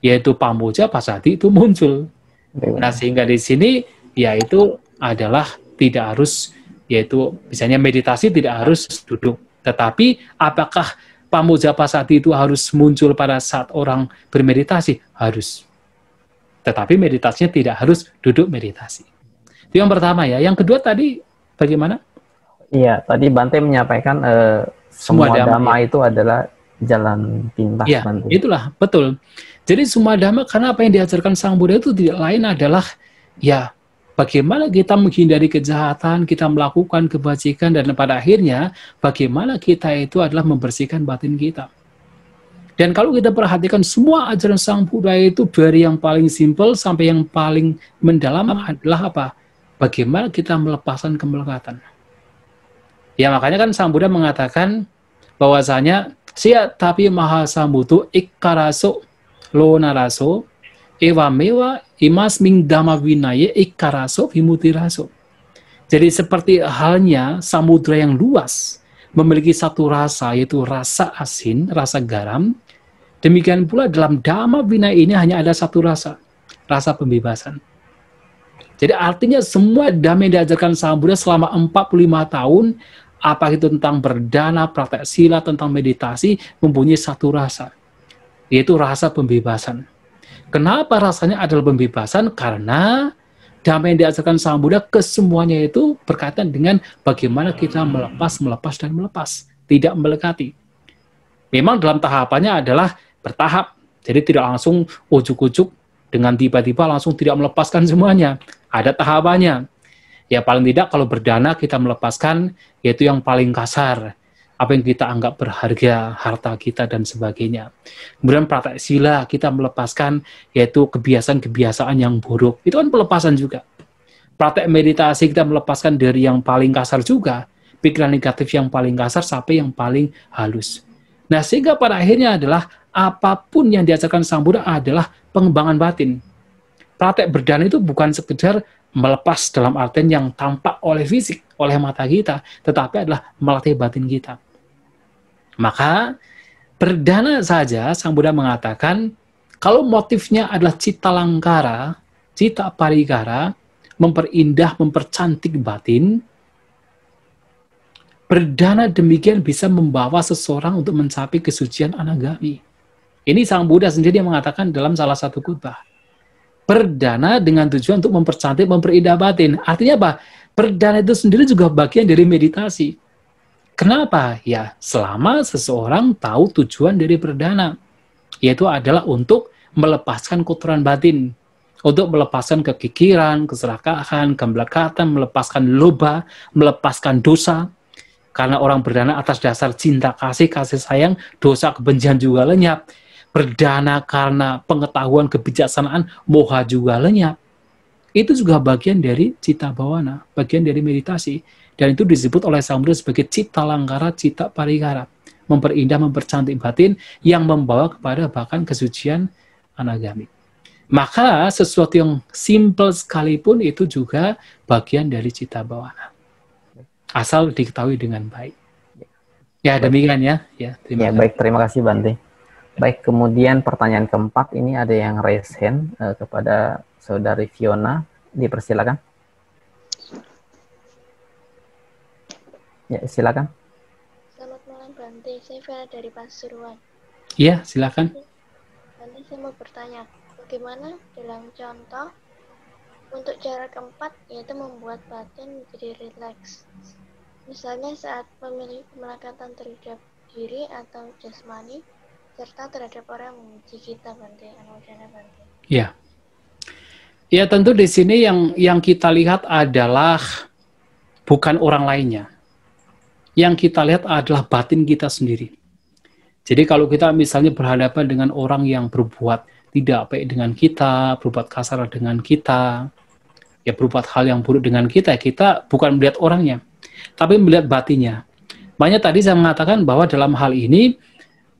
yaitu pamuja pasati itu muncul. Nah, sehingga di sini, yaitu adalah tidak harus, yaitu misalnya meditasi tidak harus duduk. Tetapi apakah pamuja pasati itu harus muncul pada saat orang bermeditasi? Harus tetapi meditasinya tidak harus duduk meditasi. Itu yang pertama ya. Yang kedua tadi Bagaimana? Iya, tadi Bante menyampaikan uh, semua, semua dhamma, dhamma itu adalah jalan pintas. Iya, itulah betul. Jadi semua dhamma karena apa yang diajarkan Sang Buddha itu tidak lain adalah ya bagaimana kita menghindari kejahatan, kita melakukan kebajikan dan pada akhirnya bagaimana kita itu adalah membersihkan batin kita. Dan kalau kita perhatikan semua ajaran Sang Buddha itu dari yang paling simpel sampai yang paling mendalam adalah apa? bagaimana kita melepaskan kemelekatan. Ya makanya kan Sang Buddha mengatakan bahwasanya sia tapi maha sambutu ikkaraso lo naraso eva mewa imas ming dama ikkaraso vimutiraso. Jadi seperti halnya samudra yang luas memiliki satu rasa yaitu rasa asin, rasa garam. Demikian pula dalam dhamma ini hanya ada satu rasa, rasa pembebasan. Jadi artinya semua damai diajarkan Buddha selama 45 tahun, apa itu tentang berdana, praktek sila, tentang meditasi, mempunyai satu rasa, yaitu rasa pembebasan. Kenapa rasanya adalah pembebasan? Karena damai yang diajarkan sama Buddha kesemuanya itu berkaitan dengan bagaimana kita melepas, melepas, dan melepas. Tidak melekati. Memang dalam tahapannya adalah bertahap. Jadi tidak langsung ujuk-ujuk dengan tiba-tiba langsung tidak melepaskan semuanya. Ada tahapannya. Ya paling tidak kalau berdana kita melepaskan yaitu yang paling kasar, apa yang kita anggap berharga, harta kita dan sebagainya. Kemudian praktek sila kita melepaskan yaitu kebiasaan-kebiasaan yang buruk. Itu kan pelepasan juga. Praktek meditasi kita melepaskan dari yang paling kasar juga, pikiran negatif yang paling kasar sampai yang paling halus. Nah, sehingga pada akhirnya adalah apapun yang diajarkan Sang Buddha adalah pengembangan batin. Praktek berdana itu bukan sekedar melepas dalam artian yang tampak oleh fisik, oleh mata kita, tetapi adalah melatih batin kita. Maka berdana saja Sang Buddha mengatakan kalau motifnya adalah cita langkara, cita parikara, memperindah, mempercantik batin, berdana demikian bisa membawa seseorang untuk mencapai kesucian anagami. Ini Sang Buddha sendiri yang mengatakan dalam salah satu khutbah. Perdana dengan tujuan untuk mempercantik, memperindah batin. Artinya apa? Perdana itu sendiri juga bagian dari meditasi. Kenapa? Ya, selama seseorang tahu tujuan dari perdana, yaitu adalah untuk melepaskan kotoran batin, untuk melepaskan kekikiran, keserakahan, kemelekatan, melepaskan loba, melepaskan dosa. Karena orang berdana atas dasar cinta kasih, kasih sayang, dosa kebencian juga lenyap. Perdana karena pengetahuan kebijaksanaan, moha juga lenyap. Itu juga bagian dari cita bawana, bagian dari meditasi. Dan itu disebut oleh Samudra sebagai cita langgara, cita parigara. Memperindah, mempercantik batin yang membawa kepada bahkan kesucian anagami. Maka sesuatu yang simple sekalipun itu juga bagian dari cita bawana. Asal diketahui dengan baik. Ya demikian ya. Ya, terima ya baik terima kasih Bante. Baik, kemudian pertanyaan keempat ini ada yang raise hand uh, kepada saudari Fiona. Dipersilakan. Ya, silakan. Selamat malam Bante, saya Vera dari Pasuruan. Iya, silakan. Nanti saya mau bertanya, bagaimana dalam contoh untuk cara keempat yaitu membuat batin menjadi rileks. Misalnya saat memilih pemelekatan terhadap diri atau jasmani, serta terhadap orang yang memuji kita Bante, Anujana Bante. Ya. Ya tentu di sini yang yang kita lihat adalah bukan orang lainnya. Yang kita lihat adalah batin kita sendiri. Jadi kalau kita misalnya berhadapan dengan orang yang berbuat tidak baik dengan kita, berbuat kasar dengan kita, ya berbuat hal yang buruk dengan kita, kita bukan melihat orangnya, tapi melihat batinnya. Banyak tadi saya mengatakan bahwa dalam hal ini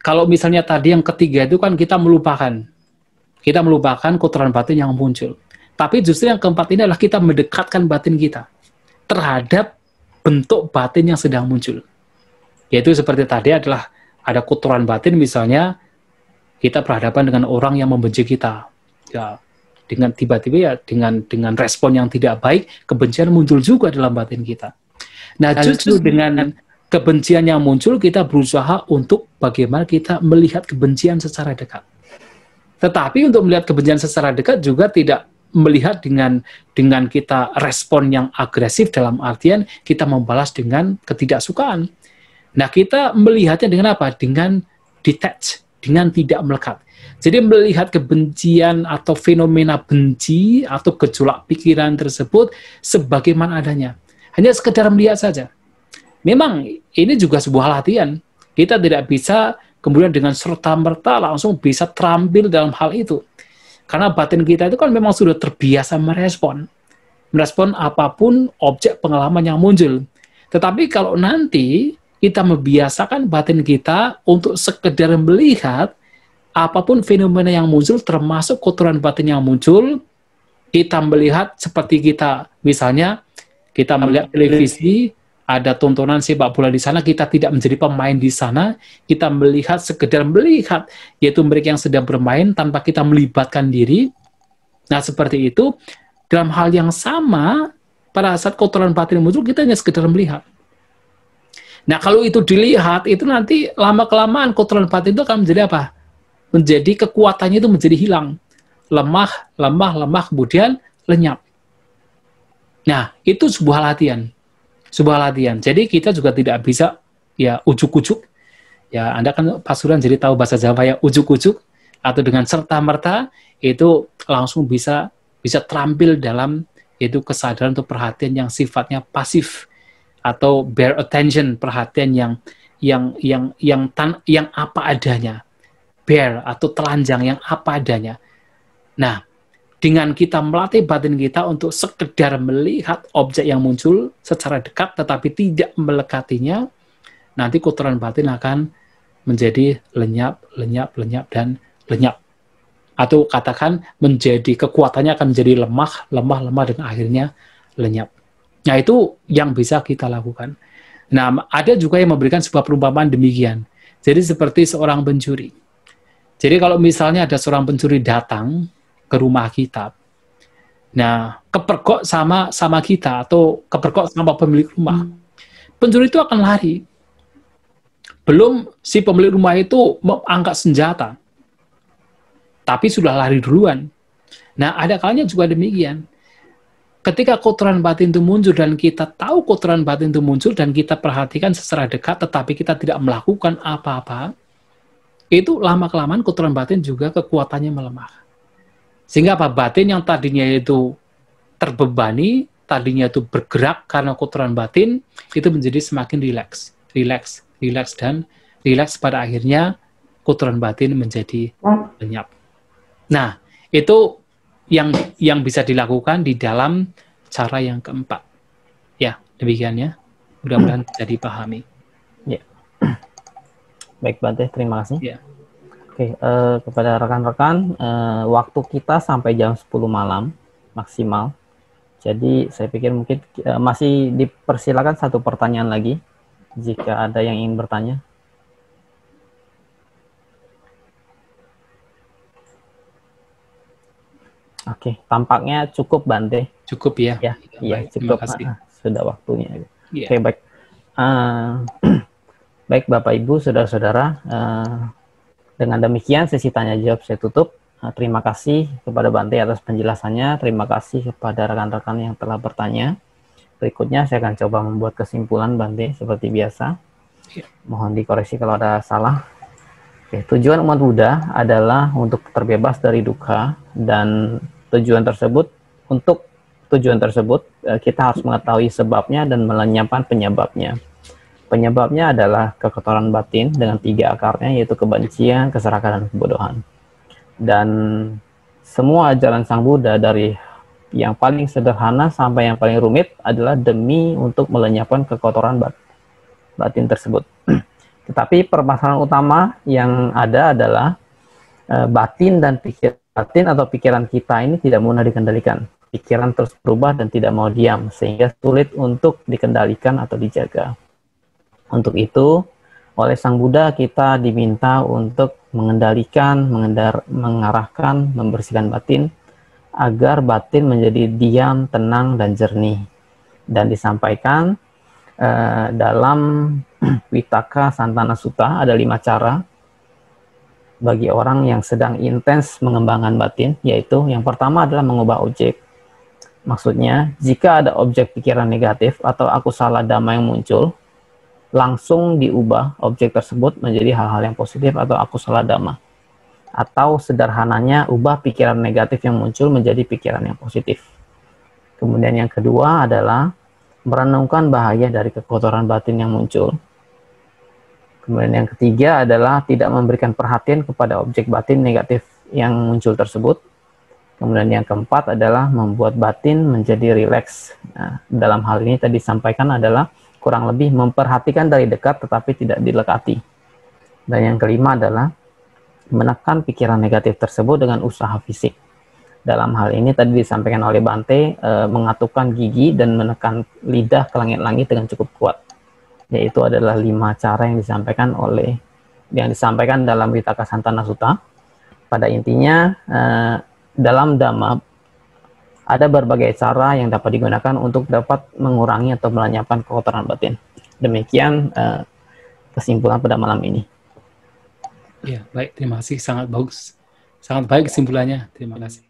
kalau misalnya tadi yang ketiga itu kan kita melupakan. Kita melupakan kotoran batin yang muncul. Tapi justru yang keempat ini adalah kita mendekatkan batin kita terhadap bentuk batin yang sedang muncul. Yaitu seperti tadi adalah ada kotoran batin misalnya kita berhadapan dengan orang yang membenci kita. Ya, dengan tiba-tiba ya dengan dengan respon yang tidak baik, kebencian muncul juga dalam batin kita. Nah, justru dengan kebencian yang muncul, kita berusaha untuk bagaimana kita melihat kebencian secara dekat. Tetapi untuk melihat kebencian secara dekat juga tidak melihat dengan dengan kita respon yang agresif dalam artian kita membalas dengan ketidaksukaan. Nah, kita melihatnya dengan apa? Dengan detach, dengan tidak melekat. Jadi melihat kebencian atau fenomena benci atau gejolak pikiran tersebut sebagaimana adanya. Hanya sekedar melihat saja memang ini juga sebuah latihan. Kita tidak bisa kemudian dengan serta-merta langsung bisa terampil dalam hal itu. Karena batin kita itu kan memang sudah terbiasa merespon. Merespon apapun objek pengalaman yang muncul. Tetapi kalau nanti kita membiasakan batin kita untuk sekedar melihat apapun fenomena yang muncul termasuk kotoran batin yang muncul kita melihat seperti kita misalnya kita melihat televisi ada tuntunan sepak bola di sana, kita tidak menjadi pemain di sana, kita melihat sekedar melihat, yaitu mereka yang sedang bermain tanpa kita melibatkan diri. Nah, seperti itu, dalam hal yang sama, pada saat kotoran batin muncul, kita hanya sekedar melihat. Nah, kalau itu dilihat, itu nanti lama-kelamaan kotoran batin itu akan menjadi apa? Menjadi kekuatannya itu menjadi hilang. Lemah, lemah, lemah, kemudian lenyap. Nah, itu sebuah latihan sebuah latihan. Jadi kita juga tidak bisa ya ujuk-ujuk. Ya Anda kan pasuran jadi tahu bahasa Jawa ya ujuk-ujuk atau dengan serta merta itu langsung bisa bisa terampil dalam itu kesadaran atau perhatian yang sifatnya pasif atau bare attention perhatian yang yang yang yang tan, yang apa adanya bare atau telanjang yang apa adanya. Nah, dengan kita melatih batin kita untuk sekedar melihat objek yang muncul secara dekat tetapi tidak melekatinya, nanti kotoran batin akan menjadi lenyap, lenyap, lenyap, dan lenyap. Atau katakan menjadi kekuatannya akan menjadi lemah, lemah, lemah, dan akhirnya lenyap. Nah itu yang bisa kita lakukan. Nah ada juga yang memberikan sebuah perumpamaan demikian. Jadi seperti seorang pencuri. Jadi kalau misalnya ada seorang pencuri datang, ke rumah kita. Nah, kepergok sama sama kita atau kepergok sama pemilik rumah. Hmm. Pencuri itu akan lari. Belum si pemilik rumah itu mengangkat senjata. Tapi sudah lari duluan. Nah, ada kalanya juga demikian. Ketika kotoran batin itu muncul dan kita tahu kotoran batin itu muncul dan kita perhatikan secara dekat tetapi kita tidak melakukan apa-apa, itu lama-kelamaan kotoran batin juga kekuatannya melemah. Sehingga apa? Batin yang tadinya itu terbebani, tadinya itu bergerak karena kotoran batin, itu menjadi semakin rileks, rileks, rileks, dan rileks pada akhirnya kotoran batin menjadi lenyap. Nah, itu yang yang bisa dilakukan di dalam cara yang keempat. Ya, demikian ya. Mudah-mudahan bisa dipahami. Ya. Baik, Bante. Terima kasih. Ya. Oke, uh, kepada rekan-rekan, uh, waktu kita sampai jam 10 malam maksimal. Jadi saya pikir mungkin uh, masih dipersilakan satu pertanyaan lagi jika ada yang ingin bertanya. Oke, tampaknya cukup Bante. Cukup ya. Ya, ya, cukup. Terima ah, Sudah waktunya. Yeah. Oke, iya. baik. Uh, baik Bapak Ibu, saudara-saudara, uh, dengan demikian sesi tanya jawab saya tutup. Eh, terima kasih kepada Bante atas penjelasannya. Terima kasih kepada rekan-rekan yang telah bertanya. Berikutnya saya akan coba membuat kesimpulan Bante seperti biasa. Ya. Mohon dikoreksi kalau ada salah. Oke, tujuan umat Buddha adalah untuk terbebas dari duka dan tujuan tersebut untuk tujuan tersebut eh, kita harus mengetahui sebabnya dan melenyapkan penyebabnya. Penyebabnya adalah kekotoran batin dengan tiga akarnya yaitu kebencian, keserakahan, dan kebodohan. Dan semua ajaran Sang Buddha dari yang paling sederhana sampai yang paling rumit adalah demi untuk melenyapkan kekotoran batin tersebut. Tetapi permasalahan utama yang ada adalah eh, batin dan pikir batin atau pikiran kita ini tidak mudah dikendalikan. Pikiran terus berubah dan tidak mau diam sehingga sulit untuk dikendalikan atau dijaga. Untuk itu, oleh Sang Buddha kita diminta untuk mengendalikan, mengendar, mengarahkan, membersihkan batin agar batin menjadi diam, tenang, dan jernih. Dan disampaikan eh, dalam Witaka Santana Sutta ada lima cara bagi orang yang sedang intens mengembangkan batin, yaitu yang pertama adalah mengubah objek. Maksudnya, jika ada objek pikiran negatif atau aku salah damai yang muncul, langsung diubah objek tersebut menjadi hal-hal yang positif atau aku salah dama. Atau sederhananya, ubah pikiran negatif yang muncul menjadi pikiran yang positif. Kemudian yang kedua adalah merenungkan bahaya dari kekotoran batin yang muncul. Kemudian yang ketiga adalah tidak memberikan perhatian kepada objek batin negatif yang muncul tersebut. Kemudian yang keempat adalah membuat batin menjadi rileks. Nah, dalam hal ini tadi disampaikan adalah kurang lebih memperhatikan dari dekat tetapi tidak dilekati. Dan yang kelima adalah menekan pikiran negatif tersebut dengan usaha fisik. Dalam hal ini tadi disampaikan oleh Bante e, eh, mengatukan gigi dan menekan lidah ke langit-langit dengan cukup kuat. Yaitu adalah lima cara yang disampaikan oleh yang disampaikan dalam Witaka Santana Suta Pada intinya e, dalam dhamma ada berbagai cara yang dapat digunakan untuk dapat mengurangi atau melenyapkan kekotoran batin. Demikian uh, kesimpulan pada malam ini. Ya, baik. Terima kasih. Sangat bagus. Sangat baik kesimpulannya. Terima kasih.